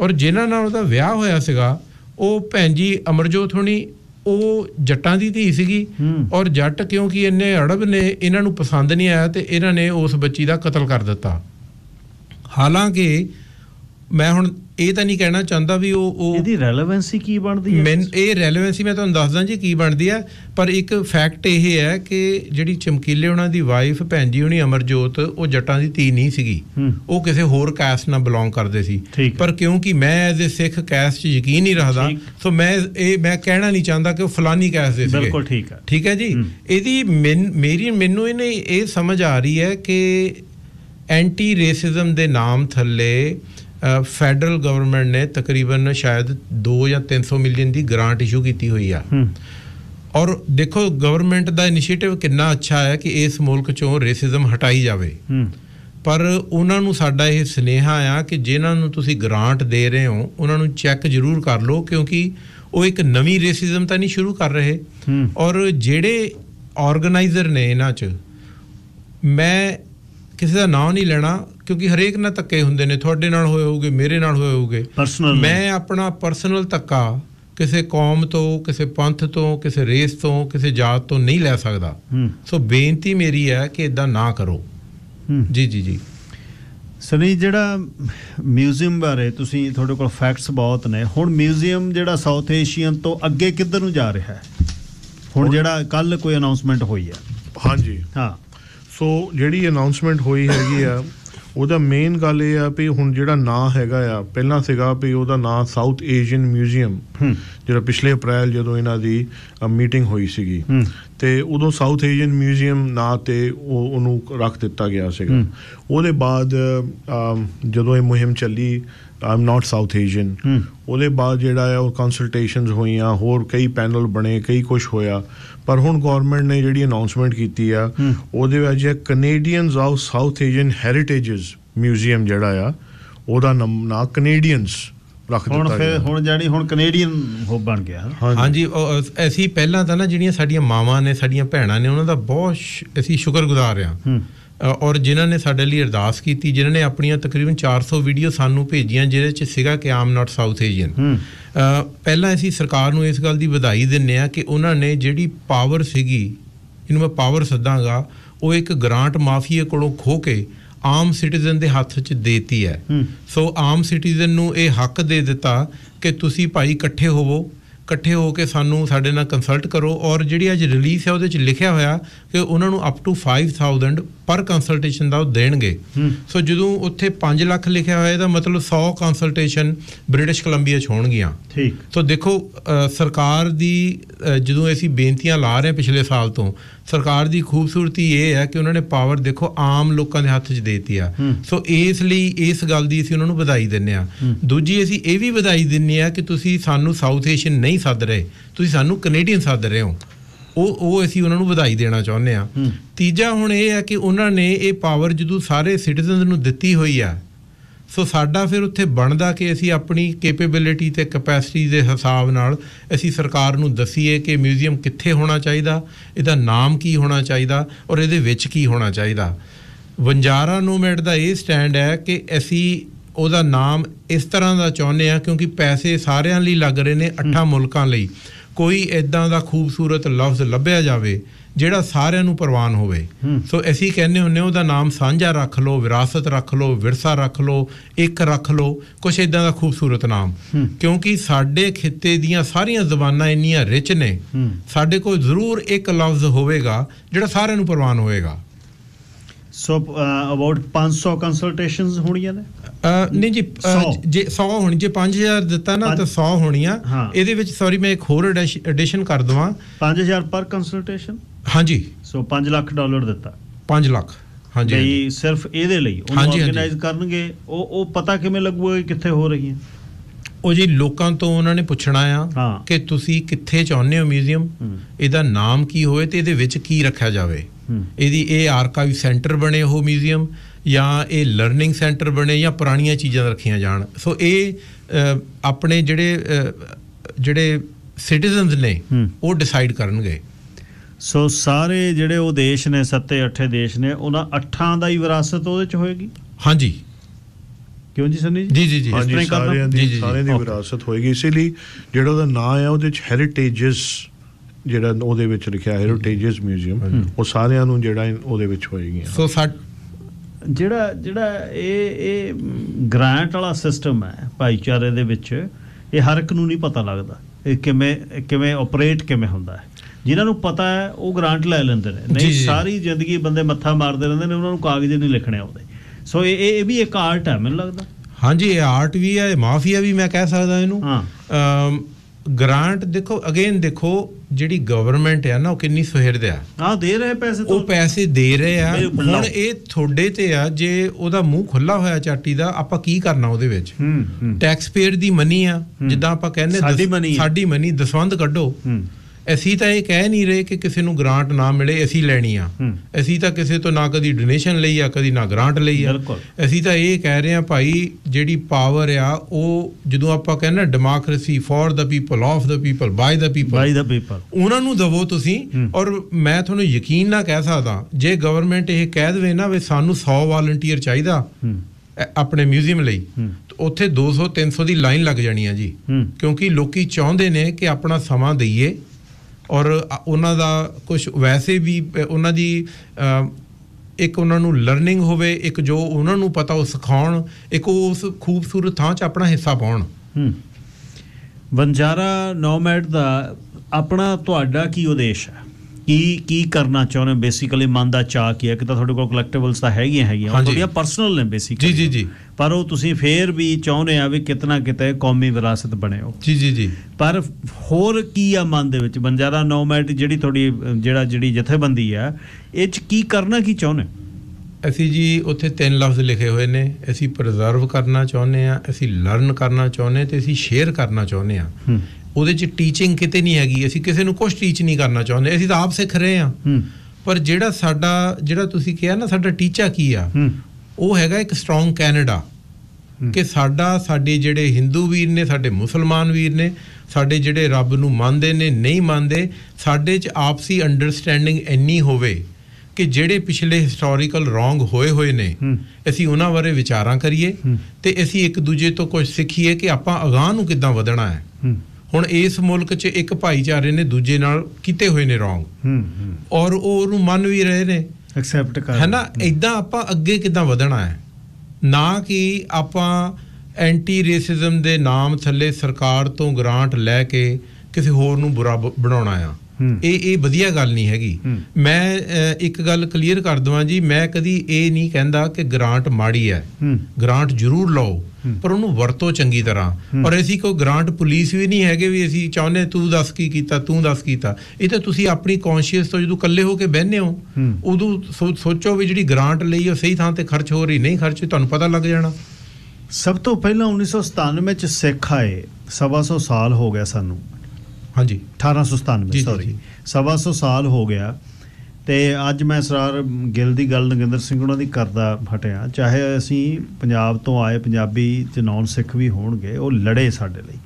ਔਰ ਜਿਨ੍ਹਾਂ ਨਾਲ ਉਹਦਾ ਵਿਆਹ ਹੋਇਆ ਸੀਗਾ ਉਹ ਭੈਣ ਜੀ ਅਮਰਜੋਤ ਹੁਣੀ ਉਹ ਜੱਟਾਂ ਦੀ ਧੀ ਸੀਗੀ ਔਰ ਜੱਟ ਕਿਉਂਕਿ ਇੰਨੇ ਅੜਬ ਨੇ ਇਹਨਾਂ ਨੂੰ ਪਸੰਦ ਨਹੀਂ ਆਇਆ ਤੇ ਇਹਨਾਂ ਨੇ ਉਸ ਬੱਚੀ ਦਾ ਕਤਲ ਕਰ ਦਿੱਤਾ ਹਾਲਾਂਕਿ ਮੈਂ ਹੁਣ ਇਹ ਤਾਂ ਨਹੀਂ ਕਹਿਣਾ ਚਾਹੁੰਦਾ ਵੀ ਉਹ ਉਹ ਇਹਦੀ ਰੈਲੇਵੈਂਸੀ ਕੀ ਬਣਦੀ ਹੈ ਮੈਂ ਇਹ ਰੈਲੇਵੈਂਸੀ ਮੈਂ ਤੁਹਾਨੂੰ ਦੱਸਦਾ ਜੀ ਕੀ ਬਣਦੀ ਹੈ ਪਰ ਇੱਕ ਫੈਕਟ ਇਹ ਹੈ ਕਿ ਜਿਹੜੀ ਚਮਕੀਲੇ ਉਹਨਾਂ ਦੀ ਵਾਈਫ ਭੈਣ ਜੀ ਅਮਰਜੋਤ ਉਹ ਜੱਟਾਂ ਦੀ ਧੀ ਨਹੀਂ ਸੀਗੀ ਉਹ ਕਿਸੇ ਹੋਰ ਕਾਸਟ ਨਾਲ ਬਿਲੋਂਗ ਕਰਦੇ ਸੀ ਪਰ ਕਿਉਂਕਿ ਮੈਂ ਐਜ਼ ਅ ਸਿੱਖ ਕਾਸਟ 'ਚ ਯਕੀਨ ਨਹੀਂ ਰੱਖਦਾ ਸੋ ਮੈਂ ਇਹ ਮੈਂ ਕਹਿਣਾ ਨਹੀਂ ਚਾਹੁੰਦਾ ਕਿ ਉਹ ਫਲਾਨੀ ਕਾਸਟ ਦੇ ਸੀਗੇ ਬਿਲਕੁਲ ਠੀਕ ਹੈ ਠੀਕ ਹੈ ਜੀ ਇਹਦੀ ਮੇਰੀ ਮੈਨੂੰ ਇਹਨੇ ਇਹ ਸਮਝ ਆ ਰਹੀ ਹੈ ਕਿ ਐਂਟੀ ਰੇਸਿਜ਼ਮ ਦੇ ਨਾਮ ਥੱਲੇ ਫੈਡਰਲ ਗਵਰਨਮੈਂਟ ਨੇ ਤਕਰੀਬਨ ਸ਼ਾਇਦ 2 ਜਾਂ 300 ਮਿਲੀਅਨ ਦੀ ਗ੍ਰਾਂਟ ਇਸ਼ੂ ਕੀਤੀ ਹੋਈ ਆ ਔਰ ਦੇਖੋ ਗਵਰਨਮੈਂਟ ਦਾ ਇਨੀਸ਼ੀਏਟਿਵ ਕਿੰਨਾ ਅੱਛਾ ਹੈ ਕਿ ਇਸ ਮੁਲਕ ਚੋਂ ਰੇਸਿਜ਼ਮ ਹਟਾਈ ਜਾਵੇ ਪਰ ਉਹਨਾਂ ਨੂੰ ਸਾਡਾ ਇਹ ਸਨੇਹਾ ਆ ਕਿ ਜਿਨ੍ਹਾਂ ਨੂੰ ਤੁਸੀਂ ਗ੍ਰਾਂਟ ਦੇ ਰਹੇ ਹੋ ਉਹਨਾਂ ਨੂੰ ਚੈੱਕ ਜ਼ਰੂਰ ਕਰ ਲਓ ਕਿਉਂਕਿ ਉਹ ਇੱਕ ਨਵੀਂ ਰੇਸਿਜ਼ਮ ਤਾਂ ਨਹੀਂ ਸ਼ੁਰੂ ਕਰ ਰਹੇ ਔਰ ਜਿਹੜੇ ਆਰਗੇਨਾਈਜ਼ਰ ਨੇ ਇਹਨਾਂ 'ਚ ਮੈਂ ਕਿਸੇ ਦਾ ਨਾਮ ਨਹੀਂ ਲੈਣਾ ਕਿਉਂਕਿ ਹਰੇਕ ਨਾਲ ਧੱਕੇ ਹੁੰਦੇ ਨੇ ਤੁਹਾਡੇ ਨਾਲ ਹੋਏ ਹੋਊਗੇ ਮੇਰੇ ਨਾਲ ਹੋਏ ਹੋਊਗੇ ਮੈਂ ਆਪਣਾ ਪਰਸਨਲ ਧੱਕਾ ਕਿਸੇ ਕੌਮ ਤੋਂ ਕਿਸੇ ਪੰਥ ਤੋਂ ਕਿਸੇ ਰੇਸ ਤੋਂ ਕਿਸੇ ਜਾਤ ਤੋਂ ਨਹੀਂ ਲੈ ਸਕਦਾ ਸੋ ਬੇਨਤੀ ਮੇਰੀ ਹੈ ਕਿ ਇਦਾਂ ਨਾ ਕਰੋ ਜੀ ਜੀ ਜੀ ਸਨੀ ਜਿਹੜਾ ਮਿਊਜ਼ੀਅਮ ਬਾਰੇ ਤੁਸੀਂ ਤੁਹਾਡੇ ਕੋਲ ਫੈਕਟਸ ਬਹੁਤ ਨੇ ਹੁਣ ਮਿਊਜ਼ੀਅਮ ਜਿਹੜਾ ਸਾਊਥ ਏਸ਼ੀਅਨ ਤੋਂ ਅੱਗੇ ਕਿੱਧਰ ਨੂੰ ਜਾ ਰਿਹਾ ਹੈ ਹੁਣ ਜਿਹੜਾ ਕੱਲ ਕੋਈ ਅਨਾਉਂਸਮੈਂਟ ਹੋਈ ਹੈ ਹਾਂਜੀ ਹਾਂ ਸੋ ਜਿਹੜੀ ਅਨਾਉਂਸਮੈਂਟ ਹੋਈ ਹੈਗੀ ਆ ਉਹਦਾ ਮੇਨ ਗੱਲ ਇਹ ਆ ਵੀ ਹੁਣ ਜਿਹੜਾ ਨਾਂ ਹੈਗਾ ਆ ਪਹਿਲਾਂ ਸੀਗਾ ਵੀ ਉਹਦਾ ਨਾਂ ਸਾਊਥ ਏਸ਼ੀਅਨ ਮਿਊਜ਼ੀਅਮ ਜਿਹੜਾ ਪਿਛਲੇ ਅਪ੍ਰੈਲ ਜਦੋਂ ਇਹਨਾਂ ਦੀ ਮੀਟਿੰਗ ਹੋਈ ਸੀਗੀ ਤੇ ਉਦੋਂ ਸਾਊਥ ਏਸ਼ੀਅਨ ਮਿਊਜ਼ੀਅਮ ਨਾਂ ਤੇ ਉਹ ਉਹਨੂੰ ਰੱਖ ਦਿੱਤਾ ਗਿਆ ਸੀਗਾ ਉਹਦੇ ਬਾਅਦ ਜਦੋਂ ਇਹ ਮੁਹਿੰਮ ਚੱਲੀ ਆਈ ਆਮ ਨਾਟ ਸਾਊਥ ਏਸ਼ੀਅਨ ਉਹਦੇ ਬਾਅਦ ਜਿਹੜਾ ਆ ਉਹ ਕੰਸਲਟੇਸ਼ਨਸ ਹੋਈਆਂ ਹੋਰ ਕਈ ਪੈਨਲ ਬਣੇ ਕਈ ਕੁਝ ਹੋਇਆ ਪਰ ਹੁਣ ਗਵਰਨਮੈਂਟ ਨੇ ਜਿਹੜੀ ਅਨਾਉਂਸਮੈਂਟ ਕੀਤੀ ਆ ਉਹਦੇ ਵਿੱਚ Canadians of South Asian heritages museum ਜਿਹੜਾ ਆ ਉਹਦਾ ਨਾਮ ਨਾ ਕੈਨੇਡੀਅਨਸ ਹੁਣ ਫਿਰ ਹੁਣ ਜਾਨੀ ਹੁਣ ਕੈਨੇਡੀਅਨ ਹੋ ਬਣ ਗਿਆ ਹਾਂਜੀ ਅਸੀਂ ਪਹਿਲਾਂ ਤਾਂ ਨਾ ਜਿਹੜੀਆਂ ਸਾਡੀਆਂ ਮਾਵਾਂ ਨੇ ਸਾਡੀਆਂ ਭੈਣਾਂ ਨੇ ਉਹਨਾਂ ਦਾ ਬਹੁਤ ਅਸੀਂ ਸ਼ੁਕਰਗੁਜ਼ਾਰ ਆ ਹਾਂ ਔਰ ਜਿਨ੍ਹਾਂ ਨੇ ਸਾਡੇ ਲਈ ਅਰਦਾਸ ਕੀਤੀ ਜਿਨ੍ਹਾਂ ਨੇ ਆਪਣੀਆਂ ਤਕਰੀਬਨ 400 ਵੀਡੀਓ ਸਾਨੂੰ ਭੇਜੀਆਂ ਜਿਹਦੇ ਵਿੱਚ ਸੀਗਾ ਕਿ ਆਮ ਨਾਟ ਸਾਊਥ ਏਸ਼ੀਅਨ ਪਹਿਲਾਂ ਅਸੀਂ ਸਰਕਾਰ ਨੂੰ ਇਸ ਗੱਲ ਦੀ ਵਧਾਈ ਦਿੰਨੇ ਆ ਕਿ ਉਹਨਾਂ ਨੇ ਜਿਹੜੀ ਪਾਵਰ ਸੀਗੀ ਇਹਨੂੰ ਮੈਂ ਪਾਵਰ ਸੱਦਾਂਗਾ ਉਹ ਇੱਕ ਗ੍ਰਾਂਟ ਮਾਫੀਆ ਕੋਲੋਂ ਖੋ ਕੇ ਆਮ ਸਿਟੀਜ਼ਨ ਦੇ ਹੱਥ 'ਚ ਦੇਤੀ ਹੈ ਸੋ ਆਮ ਸਿਟੀਜ਼ਨ ਨੂੰ ਇਹ ਹੱਕ ਦੇ ਦਿੱਤਾ ਕਿ ਤੁਸੀਂ ਭਾਈ ਇਕੱਠੇ ਹੋਵੋ ਇਕੱਠੇ ਹੋ ਕੇ ਸਾਨੂੰ ਸਾਡੇ ਨਾਲ ਕੰਸਲਟ ਕਰੋ ਔਰ ਜਿਹੜੀ ਅੱਜ ਰਿਲੀਜ਼ ਹੈ ਉਹਦੇ ਵਿੱਚ ਲਿਖਿਆ ਹੋਇਆ ਕਿ ਉਹਨਾਂ ਨੂੰ ਅਪ ਟੂ 5000 ਪਰ ਕੰਸਲਟੇਸ਼ਨ ਦਾ ਉਹ ਦੇਣਗੇ ਸੋ ਜਦੋਂ ਉੱਥੇ 5 ਲੱਖ ਲਿਖਿਆ ਹੋਇਆ ਇਹਦਾ ਮਤਲਬ 100 ਕੰਸਲਟੇਸ਼ਨ ਬ੍ਰਿਟਿਸ਼ ਕੋਲੰਬੀਆ 'ਚ ਹੋਣਗੀਆਂ ਠੀਕ ਸੋ ਦੇਖੋ ਸਰਕਾਰ ਦੀ ਜਦੋਂ ਅਸੀਂ ਬੇਨਤੀਆਂ ਲਾ ਰਹੇ ਪਿਛਲੇ ਸਾਲ ਤੋਂ ਸਰਕਾਰ ਦੀ ਖੂਬਸੂਰਤੀ ਇਹ ਹੈ ਕਿ ਉਹਨਾਂ ਨੇ ਪਾਵਰ ਦੇਖੋ ਆਮ ਲੋਕਾਂ ਦੇ ਹੱਥ 'ਚ ਦੇਤੀ ਆ ਸੋ ਇਸ ਲਈ ਇਸ ਗੱਲ ਦੀ ਅਸੀਂ ਉਹਨਾਂ ਨੂੰ ਵਧਾਈ ਦਿੰਨੇ ਆ ਦੂਜੀ ਅਸੀਂ ਇਹ ਵੀ ਵਧਾਈ ਦਿੰਨੇ ਆ ਕਿ ਤੁਸੀਂ ਸਾਨੂੰ ਸਾਊਥ ਏਸ਼ੀਅਨ ਨਹੀਂ ਸੱਦ ਰਹੇ ਤੁਸੀਂ ਸਾਨੂੰ ਕੈਨੇਡੀਅਨ ਸੱਦ ਰਹੇ ਹੋ ਉਹ ਉਹ ਅਸੀਂ ਉਹਨਾਂ ਨੂੰ ਵਧਾਈ ਦੇਣਾ ਚਾਹੁੰਦੇ ਆ ਤੀਜਾ ਹੁਣ ਇਹ ਹੈ ਕਿ ਉਹਨਾਂ ਨੇ ਇਹ ਪਾਵਰ ਜਦੋਂ ਸਾਰੇ ਸਿਟੀਜ਼ਨਸ ਨੂੰ ਦਿੱਤੀ ਹੋਈ ਆ ਸੋ ਸਾਡਾ ਫਿਰ ਉੱਥੇ ਬਣਦਾ ਕਿ ਅਸੀਂ ਆਪਣੀ ਕੈਪੇਬਿਲਿਟੀ ਤੇ ਕਪੈਸਿਟੀ ਦੇ ਹਿਸਾਬ ਨਾਲ ਅਸੀਂ ਸਰਕਾਰ ਨੂੰ ਦਸੀਏ ਕਿ ਮਿਊਜ਼ੀਅਮ ਕਿੱਥੇ ਹੋਣਾ ਚਾਹੀਦਾ ਇਹਦਾ ਨਾਮ ਕੀ ਹੋਣਾ ਚਾਹੀਦਾ ਔਰ ਇਹਦੇ ਵਿੱਚ ਕੀ ਹੋਣਾ ਚਾਹੀਦਾ ਵੰਜਾਰਾ ਮੈਟ ਦਾ ਇਹ ਸਟੈਂਡ ਹੈ ਕਿ ਅਸੀਂ ਉਹਦਾ ਨਾਮ ਇਸ ਤਰ੍ਹਾਂ ਦਾ ਚਾਹੁੰਦੇ ਆ ਕਿਉਂਕਿ ਪੈਸੇ ਸਾਰਿਆਂ ਲਈ ਲੱਗ ਰਹੇ ਨੇ ਅੱਠਾਂ ਮੁਲਕਾਂ ਲਈ ਕੋਈ ਇਦਾਂ ਦਾ ਖੂਬਸੂਰਤ ਲਫ਼ਜ਼ ਲੱਭਿਆ ਜਾਵੇ ਜਿਹੜਾ ਸਾਰਿਆਂ ਨੂੰ ਪ੍ਰਵਾਨ ਹੋਵੇ ਸੋ ਅਸੀਂ ਕਹਿੰਦੇ ਹੁੰਨੇ ਉਹਦਾ ਨਾਮ ਸਾਂਝਾ ਰੱਖ ਲਓ ਵਿਰਾਸਤ ਰੱਖ ਲਓ ਵਿਰਸਾ ਰੱਖ ਲਓ ਇੱਕ ਰੱਖ ਲਓ ਕੁਝ ਇਦਾਂ ਦਾ ਖੂਬਸੂਰਤ ਨਾਮ ਕਿਉਂਕਿ ਸਾਡੇ ਖਿੱਤੇ ਦੀਆਂ ਸਾਰੀਆਂ ਜ਼ਬਾਨਾਂ ਇੰਨੀਆਂ ਰਿਚ ਨੇ ਸਾਡੇ ਕੋਲ ਜ਼ਰੂਰ ਇੱਕ ਲਫ਼ਜ਼ ਹੋਵੇਗਾ ਜਿਹੜਾ ਸਾਰਿਆਂ ਨੂੰ ਪ੍ਰਵਾਨ ਹੋਵੇਗਾ ਸੋ ਅਬਾਊਟ 500 ਕੰਸਲਟੇਸ਼ਨਸ ਹੋਣੀਆਂ ਨੇ ਨਹੀਂ ਜੀ ਜੇ 100 ਹੋਣੀ ਜੇ 5000 ਦਿੱਤਾ ਨਾ ਤਾਂ 100 ਹੋਣੀਆਂ ਇਹਦੇ ਵਿੱਚ ਸੌਰੀ ਮੈਂ ਇੱਕ ਹੋਰ ਐਡੀਸ਼ਨ ਕਰ ਦਵਾਂ 5000 ਪਰ ਕੰਸਲਟੇਸ਼ਨ ਹਾਂਜੀ ਸੋ 5 ਲੱਖ ਡਾਲਰ ਦਿੱਤਾ 5 ਲੱਖ ਹਾਂਜੀ ਨਹੀਂ ਸਿਰਫ ਇਹਦੇ ਲਈ ਉਹਨੂੰ ਆਰਗੇਨਾਈਜ਼ ਕਰਨਗੇ ਉਹ ਉਹ ਪਤਾ ਕਿਵੇਂ ਲੱਗੂਗਾ ਕਿੱਥੇ ਹੋ ਰਹੀ ਹੈ ਉਹ ਜੀ ਲੋਕਾਂ ਤੋਂ ਉਹਨਾਂ ਨੇ ਪੁੱਛਣਾ ਆ ਕਿ ਤੁਸੀਂ ਕਿੱਥੇ ਚਾਹੁੰਦੇ ਹੋ ਮਿਊਜ਼ੀਅਮ ਇਹਦਾ ਨਾਮ ਕੀ ਹੋਵੇ ਤੇ ਇਹਦੇ ਵਿੱਚ ਕੀ ਰੱਖਿਆ ਜਾਵੇ ਇਹਦੀ ਇਹ ਆਰਕਾਈਵ ਸੈਂਟਰ ਬਣੇ ਉਹ ਮਿਊਜ਼ੀਅਮ ਜਾਂ ਇਹ ਲਰਨਿੰਗ ਸੈਂਟਰ ਬਣੇ ਜਾਂ ਪੁਰਾਣੀਆਂ ਚੀਜ਼ਾਂ ਰੱਖੀਆਂ ਜਾਣ ਸੋ ਇਹ ਆਪਣੇ ਜਿਹੜੇ ਜਿਹੜੇ ਸਿਟੀਜ਼ਨਸ ਨੇ ਉਹ ਡਿਸਾਈਡ ਕਰਨਗੇ ਸੋ ਸਾਰੇ ਜਿਹੜੇ ਉਹ ਦੇਸ਼ ਨੇ ਸੱਤੇ ਅੱਠੇ ਦੇਸ਼ ਨੇ ਉਹਨਾਂ ਅੱਠਾਂ ਦਾ ਹੀ ਵਿਰਾਸਤ ਉਹਦੇ ਚ ਹੋਏਗੀ ਹਾਂਜੀ ਕਿਉਂ ਜੀ ਸਨੀ ਜੀ ਜੀ ਜੀ ਇਸ ਤਰ੍ਹਾਂ ਸਾਰਿਆਂ ਦੀ ਸਾਰਿਆਂ ਦੀ ਵਿਰਾਸਤ ਹੋਏਗੀ ਇਸੇ ਲਈ ਜਿਹੜਾ ਉਹਦਾ ਨਾਂ ਹੈ ਉਹਦੇ ਚ ਹੈਰੀਟੇਜਸ ਜਿਹੜਾ ਉਹਦੇ ਵਿੱਚ ਲਿਖਿਆ ਹੈਰੀਟੇਜਸ ਮਿਊਜ਼ੀਅਮ ਉਹ ਸਾਰਿਆਂ ਨੂੰ ਜਿਹੜਾ ਉਹਦੇ ਵਿੱਚ ਹੋਏਗੀ ਸੋ ਜਿਹੜਾ ਜਿਹੜਾ ਇਹ ਇਹ ਗ੍ਰਾਂਟ ਵਾਲਾ ਸਿਸਟਮ ਹੈ ਭਾਈਚਾਰੇ ਦੇ ਵਿੱਚ ਇਹ ਹਰ ਇੱਕ ਨੂੰ ਨਹੀਂ ਪਤਾ ਲੱਗਦਾ ਕਿਵੇਂ ਕਿਵੇਂ ਆਪਰੇਟ ਕਿਵੇਂ ਹੁੰਦਾ ਹੈ ਜਿਨ੍ਹਾਂ ਨੂੰ ਪਤਾ ਹੈ ਉਹ ਗ੍ਰਾਂਟ ਲੈ ਲੈਂਦੇ ਨੇ ਨਹੀਂ ਸਾਰੀ ਜ਼ਿੰਦਗੀ ਬੰਦੇ ਮੱਥਾ ਮਾਰਦੇ ਰਹਿੰਦੇ ਨੇ ਉਹਨਾਂ ਨੂੰ ਕਾਗਜ਼ ਨਹੀਂ ਲਿਖਣੇ ਆਉਂਦੇ ਸੋ ਇਹ ਇਹ ਵੀ ਇੱਕ ਆਰਟ ਹੈ ਮੈਨੂੰ ਲੱਗਦਾ ਹਾਂਜੀ ਇਹ ਆਰਟ ਵੀ ਹੈ ਮਾਫੀਆ ਵੀ ਮੈਂ ਕਹਿ ਸਕਦਾ ਇਹਨੂੰ ਹਾਂ ਗ੍ਰਾਂਟ ਦੇਖੋ ਅਗੇਨ ਦੇਖੋ ਜਿਹੜੀ ਗਵਰਨਮੈਂਟ ਆ ਨਾ ਉਹ ਕਿੰਨੀ ਸੁਹਿਰਦ ਆ ਆ ਦੇ ਰਹੇ ਪੈਸੇ ਤੋਂ ਉਹ ਪੈਸੇ ਦੇ ਰਹੇ ਆ ਹੁਣ ਇਹ ਤੁਹਾਡੇ ਤੇ ਆ ਜੇ ਉਹਦਾ ਮੂੰਹ ਖੁੱਲਾ ਹੋਇਆ ਚਾਟੀ ਦਾ ਆਪਾਂ ਕੀ ਕਰਨਾ ਉਹਦੇ ਵਿੱਚ ਟੈਕਸ ਪੇਅਰ ਦੀ ਮਨੀ ਆ ਜਿੱਦਾਂ ਆਪਾਂ ਕਹਿੰਦੇ ਸਾਡੀ ਮਨੀ ਦਸਵੰਦ ਕੱਢੋ ਅਸੀਂ ਤਾਂ ਇਹ ਕਹਿ ਨਹੀਂ ਰਹੇ ਕਿ ਕਿਸੇ ਨੂੰ ਗ੍ਰਾਂਟ ਨਾ ਮਿਲੇ ਅਸੀਂ ਲੈਣੀ ਆ ਅਸੀਂ ਤਾਂ ਕਿਸੇ ਤੋਂ ਨਾ ਕਦੀ ਡੋਨੇਸ਼ਨ ਲਈ ਆ ਕਦੀ ਨਾ ਗ੍ਰਾਂਟ ਲਈ ਆ ਅਸੀਂ ਤਾਂ ਇਹ ਕਹਿ ਰਹੇ ਆ ਭਾਈ ਜਿਹੜੀ ਪਾਵਰ ਆ ਉਹ ਜਦੋਂ ਆਪਾਂ ਕਹਿੰਦੇ democracy for the people of the people by the people by the people ਉਹਨਾਂ ਨੂੰ ਦਵੋ ਤੁਸੀਂ ਔਰ ਮੈਂ ਤੁਹਾਨੂੰ ਯਕੀਨ ਨਾ ਕਹਿ ਸਕਦਾ ਜੇ ਗਵਰਨਮੈਂਟ ਇਹ ਕਹਿ ਦੇਵੇ ਨਾ ਵੀ ਸਾਨੂੰ 100 ਵਾਲੰਟੀਅਰ ਚਾਹੀਦਾ ਆਪਣੇ ਮਿਊਜ਼ੀਅਮ ਲਈ ਉੱਥੇ 200 300 ਦੀ ਲਾਈਨ ਲੱਗ ਜਾਣੀ ਆ ਜੀ ਕਿਉਂਕਿ ਲੋਕੀ ਚਾਹੁੰਦੇ ਨੇ ਕਿ ਆਪਣਾ ਸਮਾਂ ਦਈਏ ਔਰ ਉਹਨਾਂ ਦਾ ਕੁਝ ਵੈਸੇ ਵੀ ਉਹਨਾਂ ਦੀ ਇੱਕ ਉਹਨਾਂ ਨੂੰ ਲਰਨਿੰਗ ਹੋਵੇ ਇੱਕ ਜੋ ਉਹਨਾਂ ਨੂੰ ਪਤਾ ਉਹ ਸਿਖਾਉਣ ਇੱਕ ਉਸ ਖੂਬਸੂਰਤ ਥਾਂ 'ਚ ਆਪਣਾ ਹਿੱਸਾ ਪਾਉਣ ਹੂੰ ਵੰਜਾਰਾ ਨੋਮੈਡ ਦਾ ਆਪਣਾ ਤੁਹਾਡਾ ਕੀ ਉਦੇਸ਼ ਹੈ ਕੀ ਕੀ ਕਰਨਾ ਚਾਹੁੰਦੇ ਹੋ ਬੇਸਿਕਲੀ ਮਨ ਦਾ ਚਾਹ ਕੀ ਹੈ ਕਿ ਤਾਂ ਤੁਹਾਡੇ ਕੋਲ ਕਲੈਕਟੇਬਲਸ ਤਾਂ ਹੈਗੀਆਂ ਹੈਗੀਆਂ ਉਹ ਤੁਹਾਡੀਆਂ ਪਰਸਨਲ ਨੇ ਬੇਸਿਕਲੀ ਜੀ ਜੀ ਜੀ ਪਰ ਉਹ ਤੁਸੀਂ ਫੇਰ ਵੀ ਚਾਹੁੰਦੇ ਆ ਵੀ ਕਿਤਨਾ ਕਿਤੇ ਕੌਮੀ ਵਿਰਾਸਤ ਬਣੇ ਹੋ ਜੀ ਜੀ ਜੀ ਪਰ ਹੋਰ ਕੀ ਆ ਮਨ ਦੇ ਵਿੱਚ ਬੰਜਾਰਾ ਨੋਮੈਡ ਜਿਹੜੀ ਤੁਹਾਡੀ ਜਿਹੜਾ ਜਿਹੜੀ ਜਥੇਬੰਦੀ ਆ ਇਹ ਚ ਕੀ ਕਰਨਾ ਕੀ ਚਾਹੁੰਦੇ ਅਸੀਂ ਜੀ ਉੱਥੇ ਤਿੰਨ ਲਫ਼ਜ਼ ਲਿਖੇ ਹੋਏ ਨੇ ਅਸੀਂ ਪ੍ਰੀਜ਼ਰਵ ਕਰਨਾ ਚਾਹੁੰਦੇ ਆ ਅਸੀਂ ਲਰਨ ਕਰਨਾ ਚਾਹੁੰਦੇ ਤੇ ਅਸੀਂ ਸ਼ੇਅਰ ਕਰਨਾ ਚਾਹੁੰਦੇ ਆ ਉਹਦੇ ਚ ਟੀਚਿੰਗ ਕਿਤੇ ਨਹੀਂ ਹੈਗੀ ਅਸੀਂ ਕਿਸੇ ਨੂੰ ਕੁਝ ਟੀਚ ਨਹੀਂ ਕਰਨਾ ਚਾਹੁੰਦੇ ਅਸੀਂ ਤਾਂ ਆਪ ਸਿੱਖ ਰਹੇ ਆ ਪਰ ਜਿਹੜਾ ਸਾਡਾ ਜਿਹੜਾ ਤੁਸੀਂ ਕਿਹਾ ਨਾ ਸਾਡਾ ਟੀਚਾ ਕੀ ਆ ਉਹ ਹੈਗਾ ਇੱਕ ਸਟਰੋਂਗ ਕੈਨੇਡਾ ਕਿ ਸਾਡਾ ਸਾਡੇ ਜਿਹੜੇ ਹਿੰਦੂ ਵੀਰ ਨੇ ਸਾਡੇ ਮੁਸਲਮਾਨ ਵੀਰ ਨੇ ਸਾਡੇ ਜਿਹੜੇ ਰੱਬ ਨੂੰ ਮੰਨਦੇ ਨੇ ਨਹੀਂ ਮੰਨਦੇ ਸਾਡੇ 'ਚ ਆਪਸੀ ਅੰਡਰਸਟੈਂਡਿੰਗ ਇੰਨੀ ਹੋਵੇ ਕਿ ਜਿਹੜੇ ਪਿਛਲੇ ਹਿਸਟੋਰੀਕਲ ਰੋਂਗ ਹੋਏ ਹੋਏ ਨੇ ਅਸੀਂ ਉਹਨਾਂ ਬਾਰੇ ਵਿਚਾਰਾਂ ਕਰੀਏ ਤੇ ਅਸੀਂ ਇੱਕ ਦੂਜੇ ਤੋਂ ਕੁਝ ਸਿੱਖੀਏ ਕਿ ਆਪਾਂ ਅਗਾਹ ਨੂੰ ਕਿੱਦਾਂ ਵਧਣਾ ਹੈ ਹੁਣ ਇਸ ਮੁਲਕ 'ਚ ਇੱਕ ਭਾਈਚਾਰੇ ਨੇ ਦੂਜੇ ਨਾਲ ਕੀਤੇ ਹੋਏ ਨੇ ਰੋਂਗ ਔਰ ਉਹ ਉਹਨੂੰ ਮੰਨ ਵੀ ਰਹੇ ਨੇ ਐਕਸੈਪਟ ਕਰ ਹੈ ਨਾ ਇਦਾਂ ਆਪਾਂ ਅੱਗੇ ਕਿਦਾਂ ਵਧਣਾ ਹੈ ਨਾ ਕਿ ਆਪਾਂ ਐਂਟੀ ਰੇਸਿਜ਼ਮ ਦੇ ਨਾਮ ਥੱਲੇ ਸਰਕਾਰ ਤੋਂ ਗ੍ਰਾਂਟ ਲੈ ਕੇ ਕਿਸੇ ਹੋਰ ਨੂੰ ਬੁਰਾ ਬਣਾਉਣਾ ਆ ਇਹ ਇਹ ਵਧੀਆ ਗੱਲ ਨਹੀਂ ਹੈਗੀ ਮੈਂ ਇੱਕ ਗੱਲ ਕਲੀਅਰ ਕਰ ਦਵਾਂ ਜੀ ਮੈਂ ਕਦੀ ਇਹ ਨਹੀਂ ਕਹਿੰਦਾ ਕਿ ਗ੍ਰਾਂਟ ਮਾੜੀ ਹੈ ਗ੍ਰਾਂਟ ਜ਼ਰੂਰ ਲਓ ਪਰ ਉਹਨੂੰ ਵਰਤੋ ਚੰਗੀ ਤਰ੍ਹਾਂ ਔਰ ਅਸੀਂ ਕੋਈ ਗ੍ਰਾਂਟ ਪੁਲਿਸ ਵੀ ਨਹੀਂ ਹੈਗੇ ਵੀ ਅਸੀਂ ਚਾਹੁੰਦੇ ਤੂੰ ਦੱਸ ਕੀ ਕੀਤਾ ਤੂੰ ਦੱਸ ਕੀਤਾ ਇਹ ਤਾਂ ਤੁਸੀਂ ਆਪਣੀ ਕੌਨਸ਼ੀਅਸ ਤੋਂ ਜਦੋਂ ਇਕੱਲੇ ਹੋ ਕੇ ਬਹਿੰਦੇ ਹੋ ਉਦੋਂ ਸੋਚੋ ਵੀ ਜਿਹੜੀ ਗ੍ਰਾਂਟ ਲਈ ਉਹ ਸਹੀ ਥਾਂ ਤੇ ਖਰਚ ਹੋ ਰਹੀ ਨਹੀਂ ਖਰਚ ਤੁਹਾਨੂੰ ਪਤਾ ਲੱਗ ਜਾਣਾ ਸਭ ਤੋਂ ਪਹਿਲਾਂ 1997 ਵਿੱਚ ਸਿੱਖ ਆਏ 700 ਸਾਲ ਹੋ ਗਿਆ ਸਾਨੂੰ ਹਾਂਜੀ 1897 ਸੌਰੀ 700 ਸਾਲ ਹੋ ਗਿਆ ਤੇ ਅੱਜ ਮੈਂ ਸਰਾਰ ਗਿੱਲ ਦੀ ਗੱਲ ਨਗਿੰਦਰ ਸਿੰਘ ਉਹਨਾਂ ਦੀ ਕਰਦਾ ਫਟਿਆ ਚਾਹੇ ਅਸੀਂ ਪੰਜਾਬ ਤੋਂ ਆਏ ਪੰਜਾਬੀ ਤੇ ਨੌਨ ਸਿੱਖ ਵੀ ਹੋਣਗੇ ਉਹ ਲੜੇ ਸਾਡੇ ਲਈ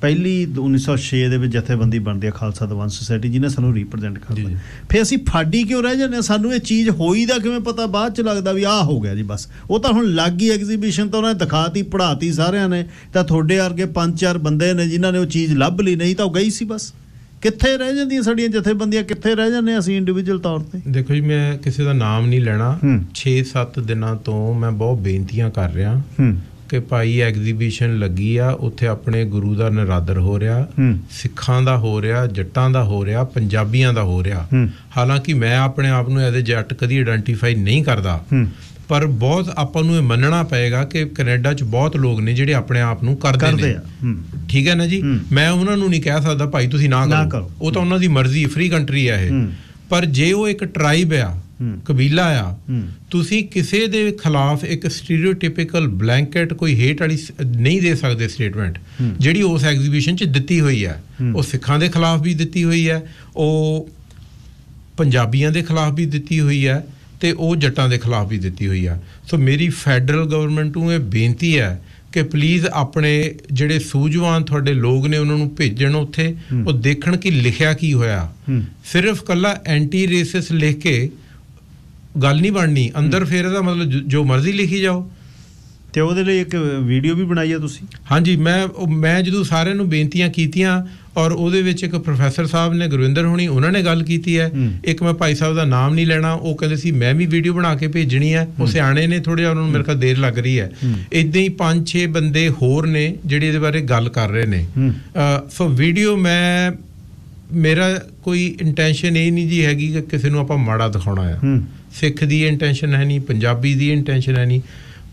ਪਹਿਲੀ 1906 ਦੇ ਵਿੱਚ ਜਥੇਬੰਦੀ ਬਣਦੀ ਆ ਖਾਲਸਾ ਦਵਾਨ ਸੁਸਾਇਟੀ ਜਿਹਨੇ ਸਾਨੂੰ ਰਿਪਰੈਜ਼ੈਂਟ ਕਰਦਾ ਫਿਰ ਅਸੀਂ ਫਾੜੀ ਕਿਉਂ ਰਹਿ ਜਾਂਦੇ ਸਾਨੂੰ ਇਹ ਚੀਜ਼ ਹੋਈ ਦਾ ਕਿਵੇਂ ਪਤਾ ਬਾਅਦ ਚ ਲੱਗਦਾ ਵੀ ਆਹ ਹੋ ਗਿਆ ਜੀ ਬਸ ਉਹ ਤਾਂ ਹੁਣ ਲੱਗ ਗਈ ਐਗਜ਼ੀਬਿਸ਼ਨ ਤਾਂ ਉਹਨਾਂ ਨੇ ਦਿਖਾਤੀ ਪੜਾਤੀ ਸਾਰਿਆਂ ਨੇ ਤਾਂ ਤੁਹਾਡੇ ਵਰਗੇ ਪੰਜ ਚਾਰ ਬੰਦੇ ਨੇ ਜਿਨ੍ਹਾਂ ਨੇ ਉਹ ਚੀਜ਼ ਲੱਭ ਲਈ ਨਹੀਂ ਤਾਂ ਉਹ ਗਈ ਸੀ ਬਸ ਕਿੱਥੇ ਰਹਿ ਜਾਂਦੀਆਂ ਸਾਡੀਆਂ ਜਥੇਬੰਦੀਆਂ ਕਿੱਥੇ ਰਹਿ ਜਾਂਦੇ ਅਸੀਂ ਇੰਡੀਵਿਜੂਅਲ ਤੌਰ ਤੇ ਦੇਖੋ ਜੀ ਮੈਂ ਕਿਸੇ ਦਾ ਨਾਮ ਨਹੀਂ ਲੈਣਾ 6-7 ਦਿਨਾਂ ਤੋਂ ਮੈਂ ਬਹੁਤ ਬੇਨਤੀਆਂ ਕਰ ਰਿਹਾ ਕਿ ਭਾਈ ਐਗਜ਼ੀਬਿਸ਼ਨ ਲੱਗੀ ਆ ਉੱਥੇ ਆਪਣੇ ਗੁਰੂ ਦਾ ਨਰਾਦਰ ਹੋ ਰਿਹਾ ਸਿੱਖਾਂ ਦਾ ਹੋ ਰਿਹਾ ਜੱਟਾਂ ਦਾ ਹੋ ਰਿਹਾ ਪੰਜਾਬੀਆਂ ਦਾ ਹੋ ਰਿਹਾ ਹਾਲਾਂਕਿ ਮੈਂ ਆਪਣੇ ਆਪ ਨੂੰ ਐਜ਼ ਅ ਜੱਟ ਕਦੀ ਆਇਡੈਂਟੀਫਾਈ ਨਹੀਂ ਕਰਦਾ ਪਰ ਬਹੁਤ ਆਪਾਂ ਨੂੰ ਇਹ ਮੰਨਣਾ ਪਏਗਾ ਕਿ ਕੈਨੇਡਾ 'ਚ ਬਹੁਤ ਲੋਕ ਨੇ ਜਿਹੜੇ ਆਪਣੇ ਆਪ ਨੂੰ ਕਰਦੇ ਨੇ ਠੀਕ ਹੈ ਨਾ ਜੀ ਮੈਂ ਉਹਨਾਂ ਨੂੰ ਨਹੀਂ ਕਹਿ ਸਕਦਾ ਭਾਈ ਤੁਸੀਂ ਨਾ ਕਰੋ ਉਹ ਤਾਂ ਉਹਨਾਂ ਦੀ ਮਰਜ਼ੀ ਫ੍ਰੀ ਕੰਟਰੀ ਹੈ ਇਹ ਪਰ ਜੇ ਉਹ ਇੱਕ ਟ੍ਰਾਈਬ ਆ ਕਬੀਲਾ ਆ ਤੁਸੀਂ ਕਿਸੇ ਦੇ ਖਿਲਾਫ ਇੱਕ ਸਟੀਰੀਓਟਿਪੀਕਲ ਬਲੈਂਕਟ ਕੋਈ ਹੇਟ ਵਾਲੀ ਨਹੀਂ ਦੇ ਸਕਦੇ ਸਟੇਟਮੈਂਟ ਜਿਹੜੀ ਉਸ ਐਗਜ਼ੀਬਿਸ਼ਨ 'ਚ ਦਿੱਤੀ ਹੋਈ ਆ ਉਹ ਸਿੱਖਾਂ ਦੇ ਖਿਲਾਫ ਵੀ ਦਿੱਤੀ ਹੋਈ ਆ ਉਹ ਪੰਜਾਬੀਆਂ ਦੇ ਖਿਲਾਫ ਵੀ ਦਿੱਤੀ ਹੋਈ ਆ ਤੇ ਉਹ ਜੱਟਾਂ ਦੇ ਖਿਲਾਫ ਵੀ ਦਿੱਤੀ ਹੋਈ ਆ ਸੋ ਮੇਰੀ ਫੈਡਰਲ ਗਵਰਨਮੈਂਟ ਨੂੰ ਇਹ ਬੇਨਤੀ ਹੈ ਕਿ ਪਲੀਜ਼ ਆਪਣੇ ਜਿਹੜੇ ਸੂਝਵਾਨ ਤੁਹਾਡੇ ਲੋਕ ਨੇ ਉਹਨਾਂ ਨੂੰ ਭੇਜਣ ਉੱਥੇ ਉਹ ਦੇਖਣ ਕਿ ਲਿਖਿਆ ਕੀ ਹੋਇਆ ਸਿਰਫ ਕੱਲਾ ਐਂਟੀ ਰੇਸਿਸ ਲਿਖ ਕੇ ਗੱਲ ਨਹੀਂ ਬਣਨੀ ਅੰਦਰ ਫੇਰ ਇਹਦਾ ਮਤਲਬ ਜੋ ਮਰਜ਼ੀ ਲਿਖੀ ਜਾਓ ਤੇ ਉਹਦੇ ਲਈ ਇੱਕ ਵੀਡੀਓ ਵੀ ਬਣਾਈ ਆ ਤੁਸੀਂ ਹਾਂਜੀ ਮੈਂ ਮੈਂ ਜਦੋਂ ਸਾਰਿਆਂ ਨੂੰ ਬੇਨਤੀਆਂ ਕੀਤੀਆਂ ਔਰ ਉਹਦੇ ਵਿੱਚ ਇੱਕ ਪ੍ਰੋਫੈਸਰ ਸਾਹਿਬ ਨੇ ਗੁਰਵਿੰਦਰ ਹੁਣੀ ਉਹਨਾਂ ਨੇ ਗੱਲ ਕੀਤੀ ਹੈ ਇੱਕ ਮੈਂ ਭਾਈ ਸਾਹਿਬ ਦਾ ਨਾਮ ਨਹੀਂ ਲੈਣਾ ਉਹ ਕਹਿੰਦੇ ਸੀ ਮੈਂ ਵੀ ਵੀਡੀਓ ਬਣਾ ਕੇ ਭੇਜਣੀ ਹੈ ਉਹ ਸਿਆਣੇ ਨੇ ਥੋੜੇ ਉਹਨਾਂ ਨੂੰ ਮੇਰੇ ਕੋਲ ਦੇਰ ਲੱਗ ਰਹੀ ਹੈ ਇਦਾਂ ਹੀ 5-6 ਬੰਦੇ ਹੋਰ ਨੇ ਜਿਹੜੇ ਇਹਦੇ ਬਾਰੇ ਗੱਲ ਕਰ ਰਹੇ ਨੇ ਸੋ ਵੀਡੀਓ ਮੈਂ ਮੇਰਾ ਕੋਈ ਇੰਟੈਂਸ਼ਨ ਇਹ ਨਹੀਂ ਜੀ ਹੈਗੀ ਕਿ ਕਿਸੇ ਨੂੰ ਆਪਾਂ ਮਾੜਾ ਦਿਖਾਉਣਾ ਆ ਸਿੱਖ ਦੀ ਇੰਟੈਂਸ਼ਨ ਹੈ ਨਹੀਂ ਪੰਜਾਬੀ ਦੀ ਇੰਟੈਂਸ਼ਨ ਹੈ ਨਹੀਂ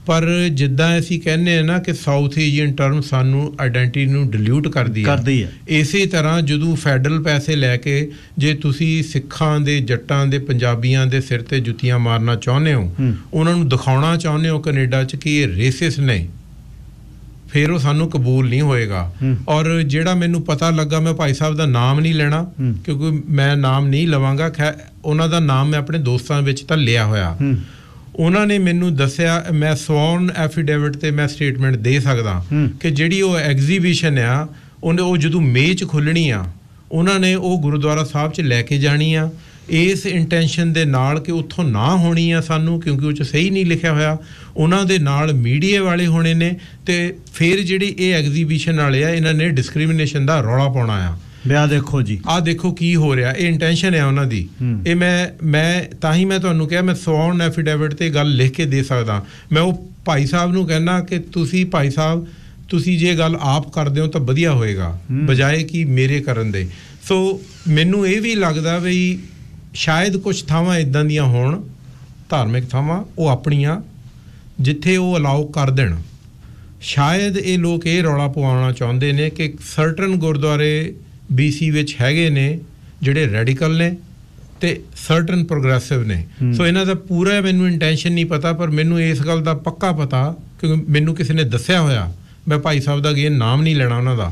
ਪਰ ਜਿੱਦਾਂ ਅਸੀਂ ਕਹਿੰਦੇ ਆ ਨਾ ਕਿ ਸਾਊਥ ਏਸ਼ੀਅਨ ਟਰਮ ਸਾਨੂੰ ਆਇਡੈਂਟੀਟੀ ਨੂੰ ਡਿਲੂਟ ਕਰਦੀ ਹੈ ਕਰਦੀ ਹੈ ਇਸੇ ਤਰ੍ਹਾਂ ਜਦੋਂ ਫੈਡਰਲ ਪੈਸੇ ਲੈ ਕੇ ਜੇ ਤੁਸੀਂ ਸਿੱਖਾਂ ਦੇ ਜੱਟਾਂ ਦੇ ਪੰਜਾਬੀਆਂ ਦੇ ਸਿਰ ਤੇ ਜੁੱਤੀਆਂ ਮਾਰਨਾ ਚਾਹੁੰਦੇ ਹੋ ਉਹਨਾਂ ਨੂੰ ਦਿਖਾਉਣਾ ਚਾਹੁੰਦੇ ਹੋ ਕੈਨੇਡਾ 'ਚ ਕਿ ਇਹ ਰੇਸਿਸ ਨੇ ਫਿਰ ਉਹ ਸਾਨੂੰ ਕਬੂਲ ਨਹੀਂ ਹੋਏਗਾ ਔਰ ਜਿਹੜਾ ਮੈਨੂੰ ਪਤਾ ਲੱਗਾ ਮੈਂ ਭਾਈ ਸਾਹਿਬ ਦਾ ਨਾਮ ਨਹੀਂ ਲੈਣਾ ਕਿਉਂਕਿ ਮੈਂ ਨਾਮ ਨਹੀਂ ਲਵਾਂਗਾ ਉਹਨਾਂ ਦਾ ਨਾਮ ਮੈਂ ਆਪਣੇ ਦੋਸਤਾਂ ਵਿੱਚ ਤਾਂ ਲਿਆ ਹੋਇਆ ਉਹਨਾਂ ਨੇ ਮੈਨੂੰ ਦੱਸਿਆ ਮੈਂ ਸੌਨ ਐਫੀਡੇਵਿਟ ਤੇ ਮੈਂ ਸਟੇਟਮੈਂਟ ਦੇ ਸਕਦਾ ਕਿ ਜਿਹੜੀ ਉਹ ਐਗਜ਼ੀਬਿਸ਼ਨ ਆ ਉਹਨੇ ਉਹ ਜਦੋਂ ਮੇਚ ਖੁੱਲਣੀ ਆ ਉਹਨਾਂ ਨੇ ਉਹ ਗੁਰਦੁਆਰਾ ਸਾਹਿਬ 'ਚ ਲੈ ਕੇ ਜਾਣੀ ਆ ਇਸ ਇੰਟੈਂਸ਼ਨ ਦੇ ਨਾਲ ਕਿ ਉੱਥੋਂ ਨਾ ਹੋਣੀ ਆ ਸਾਨੂੰ ਕਿਉਂਕਿ ਉਹ 'ਚ ਸਹੀ ਨਹੀਂ ਲਿਖਿਆ ਹੋਇਆ ਉਹਨਾਂ ਦੇ ਨਾਲ ਮੀਡੀਆ ਵਾਲੇ ਹੋਣੇ ਨੇ ਤੇ ਫਿਰ ਜਿਹੜੀ ਇਹ ਐਗਜ਼ੀਬਿਸ਼ਨ ਵਾਲੇ ਆ ਇਹਨਾਂ ਨੇ ਡਿਸਕ੍ਰਿਮੀਨੇਸ਼ਨ ਦਾ ਰੌਲਾ ਪਾਉਣਾ ਆ ਬਿਆ ਦੇਖੋ ਜੀ ਆ ਦੇਖੋ ਕੀ ਹੋ ਰਿਹਾ ਇਹ ਇੰਟੈਂਸ਼ਨ ਹੈ ਉਹਨਾਂ ਦੀ ਇਹ ਮੈਂ ਮੈਂ ਤਾਂ ਹੀ ਮੈਂ ਤੁਹਾਨੂੰ ਕਿਹਾ ਮੈਂ 100 ਐਫੀਡੇਵਿਟ ਤੇ ਗੱਲ ਲਿਖ ਕੇ ਦੇ ਸਕਦਾ ਮੈਂ ਉਹ ਭਾਈ ਸਾਹਿਬ ਨੂੰ ਕਹਿਣਾ ਕਿ ਤੁਸੀਂ ਭਾਈ ਸਾਹਿਬ ਤੁਸੀਂ ਜੇ ਗੱਲ ਆਪ ਕਰਦੇ ਹੋ ਤਾਂ ਵਧੀਆ ਹੋਏਗਾ ਬਜਾਏ ਕਿ ਮੇਰੇ ਕਰਨ ਦੇ ਸੋ ਮੈਨੂੰ ਇਹ ਵੀ ਲੱਗਦਾ ਵੀ ਸ਼ਾਇਦ ਕੁਝ ਥਾਵਾਂ ਇਦਾਂ ਦੀਆਂ ਹੋਣ ਧਾਰਮਿਕ ਥਾਵਾਂ ਉਹ ਆਪਣੀਆਂ ਜਿੱਥੇ ਉਹ ਅਲਾਉ ਕਰ ਦੇਣ ਸ਼ਾਇਦ ਇਹ ਲੋਕ ਇਹ ਰੌਲਾ ਪਵਾਉਣਾ ਚਾਹੁੰਦੇ ਨੇ ਕਿ ਸਰਟਨ ਗੁਰਦੁਆਰੇ BC ਵਿੱਚ ਹੈਗੇ ਨੇ ਜਿਹੜੇ ਰੈਡੀਕਲ ਨੇ ਤੇ ਸਰਟਨ ਪ੍ਰੋਗਰੈਸਿਵ ਨੇ ਸੋ ਇਹਨਾਂ ਦਾ ਪੂਰਾ ਮੈਨੂੰ ਇੰਟੈਂਸ਼ਨ ਨਹੀਂ ਪਤਾ ਪਰ ਮੈਨੂੰ ਇਸ ਗੱਲ ਦਾ ਪੱਕਾ ਪਤਾ ਕਿਉਂਕਿ ਮੈਨੂੰ ਕਿਸੇ ਨੇ ਦੱਸਿਆ ਹੋਇਆ ਮੈਂ ਭਾਈ ਸਾਹਿਬ ਦਾ ਗੇ ਨਾਮ ਨਹੀਂ ਲੈਣਾ ਉਹਨਾਂ ਦਾ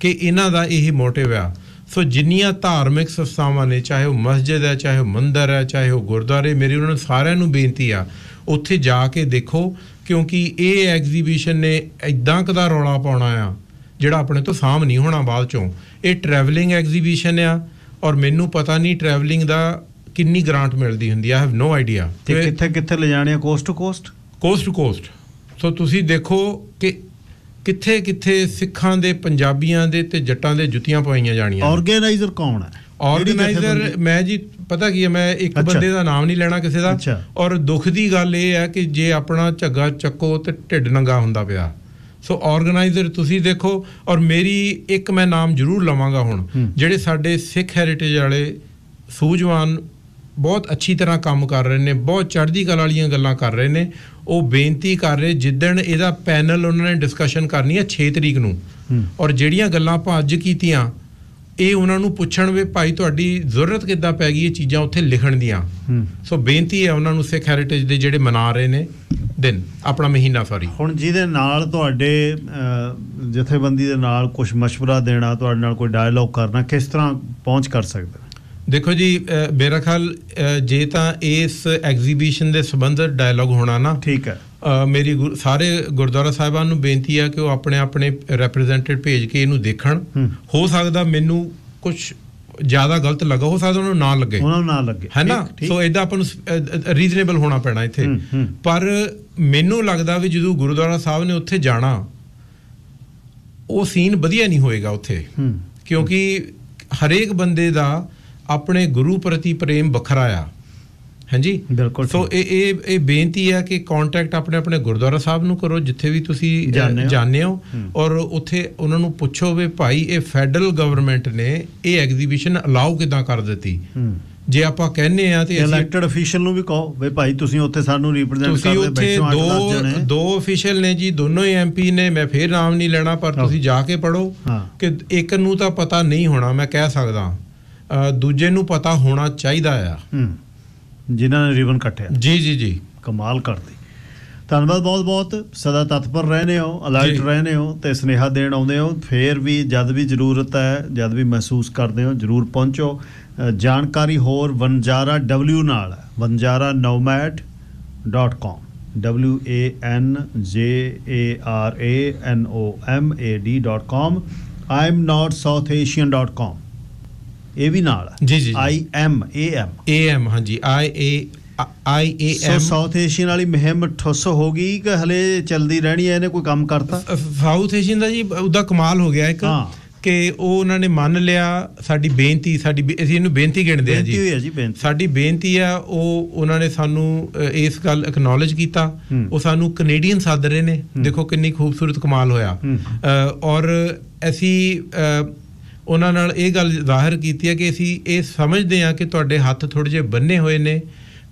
ਕਿ ਇਹਨਾਂ ਦਾ ਇਹ ਮੋਟਿਵ ਆ ਸੋ ਜਿੰਨੀਆਂ ਧਾਰਮਿਕ ਸੰਸਥਾਵਾਂ ਨੇ ਚਾਹੇ ਉਹ ਮਸਜਿਦ ਹੈ ਚਾਹੇ ਉਹ ਮੰਦਿਰ ਹੈ ਚਾਹੇ ਉਹ ਗੁਰਦੁਆਰੇ ਮੇਰੀ ਉਹਨਾਂ ਨੂੰ ਸਾਰਿਆਂ ਨੂੰ ਬੇਨਤੀ ਆ ਉੱਥੇ ਜਾ ਕੇ ਦੇਖੋ ਕਿਉਂਕਿ ਇਹ ਐਗਜ਼ੀਬਿਸ਼ਨ ਨੇ ਇਦਾਂ ਕਦਾ ਰੌਲਾ ਪਾਉਣਾ ਆ ਜਿਹੜਾ ਆਪਣੇ ਤੋਂ ਸਾਮ ਨਹੀਂ ਹੋਣਾ ਬਾਅਦ ਚੋਂ ਇਹ ਟਰੈਵਲਿੰਗ ਐਗਜ਼ੀਬਿਸ਼ਨ ਆ ਔਰ ਮੈਨੂੰ ਪਤਾ ਨਹੀਂ ਟਰੈਵਲਿੰਗ ਦਾ ਕਿੰਨੀ ਗ੍ਰਾਂਟ ਮਿਲਦੀ ਹੁੰਦੀ ਆ ਹੈਵ ਨੋ ਆਈਡੀਆ ਤੇ ਕਿੱਥੇ ਕਿੱਥੇ ਜਾਣੇ ਆ coast to coast coast to coast so ਤੁਸੀਂ ਦੇਖੋ ਕਿ ਕਿੱਥੇ ਕਿੱਥੇ ਸਿੱਖਾਂ ਦੇ ਪੰਜਾਬੀਆਂ ਦੇ ਤੇ ਜੱਟਾਂ ਦੇ ਜੁੱਤੀਆਂ ਪਾਈਆਂ ਜਾਣੀਆਂ ਆਰਗੇਨਾਈਜ਼ਰ ਕੌਣ ਹੈ ਆਰਗੇਨਾਈਜ਼ਰ ਮੈਂ ਜੀ ਪਤਾ ਕੀ ਹੈ ਮੈਂ ਇੱਕ ਬੰਦੇ ਦਾ ਨਾਮ ਨਹੀਂ ਲੈਣਾ ਕਿਸੇ ਦਾ ਔਰ ਦੁੱਖ ਦੀ ਗੱਲ ਇਹ ਹੈ ਕਿ ਜੇ ਆਪਣਾ ਝੱਗਾ ਚੱਕੋ ਤੇ ਢਿੱਡ ਨੰਗਾ ਹੁੰਦਾ ਪਿਆ ਸੋ ਆਰਗੇਨਾਈਜ਼ਰ ਤੁਸੀਂ ਦੇਖੋ ਔਰ ਮੇਰੀ ਇੱਕ ਮੈਂ ਨਾਮ ਜ਼ਰੂਰ ਲਵਾਂਗਾ ਹੁਣ ਜਿਹੜੇ ਸਾਡੇ ਸਿੱਖ ਹੈਰੀਟੇਜ ਵਾਲੇ ਸੂਝਵਾਨ ਬਹੁਤ ਅੱਛੀ ਤਰ੍ਹਾਂ ਕੰਮ ਕਰ ਰਹੇ ਨੇ ਬਹੁਤ ਚੜ੍ਹਦੀ ਕਲਾ ਵਾਲੀਆਂ ਗੱਲਾਂ ਕਰ ਰਹੇ ਨੇ ਉਹ ਬੇਨਤੀ ਕਰ ਰਹੇ ਜਿੱਦਣ ਇਹਦਾ ਪੈਨਲ ਉਹਨਾਂ ਨੇ ਡਿਸਕਸ਼ਨ ਕਰਨੀ ਹੈ 6 ਤਰੀਕ ਨੂੰ ਔਰ ਜਿਹੜੀਆਂ ਗੱਲਾਂ ਆਪਾਂ ਅੱਜ ਕੀਤੀਆਂ ਇਹ ਉਹਨਾਂ ਨੂੰ ਪੁੱਛਣ ਵੀ ਭਾਈ ਤੁਹਾਡੀ ਜ਼ਰੂਰਤ ਕਿੱਦਾਂ ਪੈ ਗਈ ਇਹ ਚੀਜ਼ਾਂ ਉੱਥੇ ਲਿਖਣ ਦੀਆਂ ਸੋ ਬੇਨਤੀ ਹੈ ਉਹਨਾਂ ਨੂੰ ਸਿੱਖ ਹੈਰੀਟੇਜ ਦੇ ਜਿਹੜੇ ਮਨਾ ਰਹੇ ਨੇ ਦਿਨ ਆਪਣਾ ਮਹੀਨਾ ਸੌਰੀ ਹੁਣ ਜਿਹਦੇ ਨਾਲ ਤੁਹਾਡੇ ਜਥੇਬੰਦੀ ਦੇ ਨਾਲ ਕੁਝ مشورہ ਦੇਣਾ ਤੁਹਾਡੇ ਨਾਲ ਕੋਈ ਡਾਇਲੌਗ ਕਰਨਾ ਕਿਸ ਤਰ੍ਹਾਂ ਪਹੁੰਚ ਕਰ ਸਕਦਾ ਦੇਖੋ ਜੀ ਮੇਰਾ ਖਿਆਲ ਜੇ ਤਾਂ ਇਸ ਐਗਜ਼ੀਬਿਸ਼ਨ ਦੇ ਸੰਬੰਧਤ ਡਾਇਲੌਗ ਹੋਣਾ ਨਾ ਠੀਕ ਹੈ ਮੇਰੀ ਸਾਰੇ ਗੁਰਦੁਆਰਾ ਸਾਹਿਬਾਨ ਨੂੰ ਬੇਨਤੀ ਆ ਕਿ ਉਹ ਆਪਣੇ ਆਪਣੇ ਰਿਪਰੈਜ਼ੈਂਟਡ ਭੇਜ ਕੇ ਇਹਨੂੰ ਦੇਖਣ ਹੋ ਸਕਦਾ ਮੈਨੂੰ ਕੁਝ ਜ਼ਿਆਦਾ ਗਲਤ ਲੱਗਾ ਹੋ ਸਕਦਾ ਉਹਨੂੰ ਨਾ ਲੱਗੇ ਉਹਨਾਂ ਨੂੰ ਨਾ ਲੱਗੇ ਹੈ ਨਾ ਸੋ ਇਦਾਂ ਆਪਾਂ ਨੂੰ ਰੀਜ਼ਨੇਬਲ ਹੋਣਾ ਪੈਣਾ ਇੱਥੇ ਪਰ ਮੈਨੂੰ ਲੱਗਦਾ ਵੀ ਜਦੋਂ ਗੁਰਦੁਆਰਾ ਸਾਹਿਬ ਨੇ ਉੱਥੇ ਜਾਣਾ ਉਹ ਸੀਨ ਵਧੀਆ ਨਹੀਂ ਹੋਏਗਾ ਉੱਥੇ ਕਿਉਂਕਿ ਹਰੇਕ ਬੰਦੇ ਦਾ ਆਪਣੇ ਗੁਰੂ ਪ੍ਰਤੀ ਪ੍ਰੇਮ ਵੱਖਰਾ ਆ ਹਾਂਜੀ ਬਿਲਕੁਲ ਸੋ ਇਹ ਇਹ ਇਹ ਬੇਨਤੀ ਹੈ ਕਿ ਕੰਟੈਕਟ ਆਪਣੇ ਆਪਣੇ ਗੁਰਦੁਆਰਾ ਸਾਹਿਬ ਨੂੰ ਕਰੋ ਜਿੱਥੇ ਵੀ ਤੁਸੀਂ ਜਾਣਦੇ ਹੋ ਔਰ ਉੱਥੇ ਉਹਨਾਂ ਨੂੰ ਪੁੱਛੋ ਵੀ ਭਾਈ ਇਹ ਫੈਡਰਲ ਗਵਰਨਮੈਂਟ ਨੇ ਇਹ ਐਗਜ਼ੀਬਿਸ਼ਨ ਅਲਾਉ ਕਿਦਾਂ ਕਰ ਦਿੱਤੀ ਜੇ ਆਪਾਂ ਕਹਿੰਨੇ ਆ ਤੇ ਇਲੈਕਟਡ ਅਫੀਸ਼ੀਅਲ ਨੂੰ ਵੀ ਕਹੋ ਵੇ ਭਾਈ ਤੁਸੀਂ ਉੱਥੇ ਸਾਨੂੰ ਰਿਪਰੈਜ਼ੈਂਟ ਕਰਦੇ ਬੈਠੋ ਦੋ ਦੋ ਅਫੀਸ਼ੀਅਲ ਨੇ ਜੀ ਦੋਨੋਂ ਹੀ ਐਮਪੀ ਨੇ ਮੈਂ ਫੇਰ ਨਾਮ ਨਹੀਂ ਲੈਣਾ ਪਰ ਤੁਸੀਂ ਜਾ ਕੇ ਪੜੋ ਕਿ ਇੱਕ ਨੂੰ ਤਾਂ ਪਤਾ ਨਹੀਂ ਹੋਣਾ ਮੈਂ ਕਹਿ ਸਕਦਾ ਦੂਜੇ ਨੂੰ ਪਤਾ ਹੋਣਾ ਚਾਹੀਦਾ ਆ ਜਿਨ੍ਹਾਂ ਨੇ ਰਿਬਨ ਕੱਟਿਆ ਜੀ ਜੀ ਜੀ ਕਮਾਲ ਕਰਦੇ ਧੰਨਵਾਦ ਬਹੁਤ ਬਹੁਤ ਸਦਾ ਤਤਪਰ ਰਹਿੰਦੇ ਹੋ ਅਲਰਟ ਰਹਿੰਦੇ ਹੋ ਤੇ ਸਨੇਹਾ ਦੇਣ ਆਉਂਦੇ ਹੋ ਫੇਰ ਵੀ ਜਦ ਵੀ ਜ਼ਰੂਰਤ ਹੈ ਜਦ ਵੀ ਮਹਿਸੂਸ ਕਰਦੇ ਹੋ ਜ਼ਰੂਰ ਪਹੁੰਚੋ ਜਾਣਕਾਰੀ ਹੋਰ ਵਨਜਾਰਾ W ਨਾਲ ਵਨਜਾਰਾ nomad.com w a n j a r a n o m a d.com i'm not southasian.com ਇਹ ਵੀ ਨਾਲ ਜੀ ਜੀ I am a am a am ਹਾਂਜੀ I a I a am South Asian ਵਾਲੀ ਮਹਿਮ ਠੁੱਸ ਹੋ ਗਈ ਕਿ ਹਲੇ ਚਲਦੀ ਰਹਿਣੀ ਹੈ ਇਹਨੇ ਕੋਈ ਕੰਮ ਕਰਤਾ ਸਾਊਥ ਏਸ਼ੀਅਨ ਦਾ ਜੀ ਉਹਦਾ ਕਮਾਲ ਹੋ ਗਿਆ ਇੱਕ ਕਿ ਉਹ ਉਹਨਾਂ ਨੇ ਮੰਨ ਲਿਆ ਸਾਡੀ ਬੇਨਤੀ ਸਾਡੀ ਅਸੀਂ ਇਹਨੂੰ ਬੇਨਤੀ ਗਿਣਦੇ ਆ ਜੀ ਬੇਨਤੀ ਹੋਈ ਆ ਜੀ ਬੇਨਤੀ ਸਾਡੀ ਬੇਨਤੀ ਆ ਉਹ ਉਹਨਾਂ ਨੇ ਸਾਨੂੰ ਇਸ ਗੱਲ ਅਕਨੋਲਜ ਕੀਤਾ ਉਹ ਸਾਨੂੰ ਕੈਨੇਡੀਅਨ ਸਾਧਰੇ ਨੇ ਦੇਖੋ ਕਿੰਨੀ ਖੂਬਸੂਰਤ ਕਮਾਲ ਹੋਇਆ ਔਰ ਅਸੀਂ ਉਹਨਾਂ ਨਾਲ ਇਹ ਗੱਲ ਜ਼ਾਹਰ ਕੀਤੀ ਹੈ ਕਿ ਅਸੀਂ ਇਹ ਸਮਝਦੇ ਹਾਂ ਕਿ ਤੁਹਾਡੇ ਹੱਥ ਥੋੜੇ ਜਿਹਾ ਬੰਨੇ ਹੋਏ ਨੇ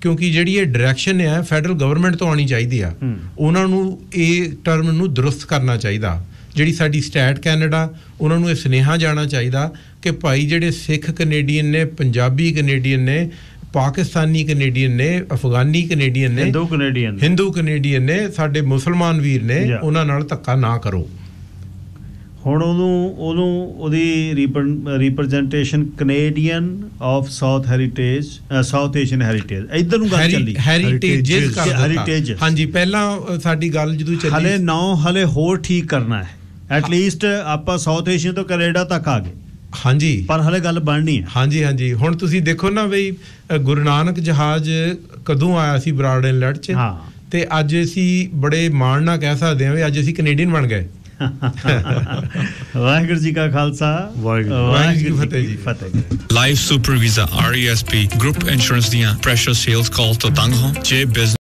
ਕਿਉਂਕਿ ਜਿਹੜੀ ਇਹ ਡਾਇਰੈਕਸ਼ਨ ਹੈ ਫੈਡਰਲ ਗਵਰਨਮੈਂਟ ਤੋਂ ਆਣੀ ਚਾਹੀਦੀ ਆ ਉਹਨਾਂ ਨੂੰ ਇਹ ਟਰਮ ਨੂੰ ਦਰਸਤ ਕਰਨਾ ਚਾਹੀਦਾ ਜਿਹੜੀ ਸਾਡੀ ਸਟੈਟ ਕੈਨੇਡਾ ਉਹਨਾਂ ਨੂੰ ਇਹ ਸਨੇਹਾ ਜਾਣਾ ਚਾਹੀਦਾ ਕਿ ਭਾਈ ਜਿਹੜੇ ਸਿੱਖ ਕੈਨੇਡੀਅਨ ਨੇ ਪੰਜਾਬੀ ਕੈਨੇਡੀਅਨ ਨੇ ਪਾਕਿਸਤਾਨੀ ਕੈਨੇਡੀਅਨ ਨੇ ਅਫਗਾਨੀ ਕੈਨੇਡੀਅਨ ਨੇ ਹਿੰਦੂ ਕੈਨੇਡੀਅਨ ਹਿੰਦੂ ਕੈਨੇਡੀਅਨ ਨੇ ਸਾਡੇ ਮੁਸਲਮਾਨ ਵੀਰ ਨੇ ਉਹਨਾਂ ਨਾਲ ਧੱਕਾ ਨਾ ਕਰੋ ਹੁਣ ਉਹਨੂੰ ਉਹਨੂੰ ਉਹਦੀ representation Canadian of South heritage South Asian heritage ਇਧਰ ਨੂੰ ਗੱਲ ਚੱਲੀ ਹੈਰੀਟੇਜ ਹੈਰੀਟੇਜ ਹਾਂਜੀ ਪਹਿਲਾਂ ਸਾਡੀ ਗੱਲ ਜਦੋਂ ਚੱਲੀ ਹਲੇ ਨੌ ਹਲੇ ਹੋਰ ਠੀਕ ਕਰਨਾ ਹੈ ਐਟ ਲੀਸਟ ਆਪਾਂ ਸਾਊਥ ਏਸ਼ੀਆ ਤੋਂ ਕੈਨੇਡਾ ਤੱਕ ਆ ਗਏ ਹਾਂਜੀ ਪਰ ਹਲੇ ਗੱਲ ਬਣਨੀ ਹੈ ਹਾਂਜੀ ਹਾਂਜੀ ਹੁਣ ਤੁਸੀਂ ਦੇਖੋ ਨਾ ਬਈ ਗੁਰੂ ਨਾਨਕ ਜਹਾਜ਼ ਕਦੋਂ ਆਇਆ ਸੀ ਬਰਾਡ ਇਨਲੈਟ 'ਚ ਹਾਂ ਤੇ ਅੱਜ ਅਸੀਂ ਬੜੇ ਮਾਣ ਨਾਲ ਕਹਿ ਸਕਦੇ ਹਾਂ ਵੀ ਅੱਜ ਅਸੀਂ ਕੈਨੇਡੀਅਨ ਬਣ ਗਏ ਵਾਹਿਗੁਰੂ ਜੀ ਕਾ ਖਾਲਸਾ ਵਾਹਿਗੁਰੂ ਜੀ ਕੀ ਫਤਿਹ ਜੀ ਫਤਿਹ life super visa RESP group insurance ਦੀਆਂ ਪ੍ਰੈਸ਼ਰ ਸੇਲਸ ਕਾਲ ਤੋਂ ਤੰਗ ਹੋ ਜੇ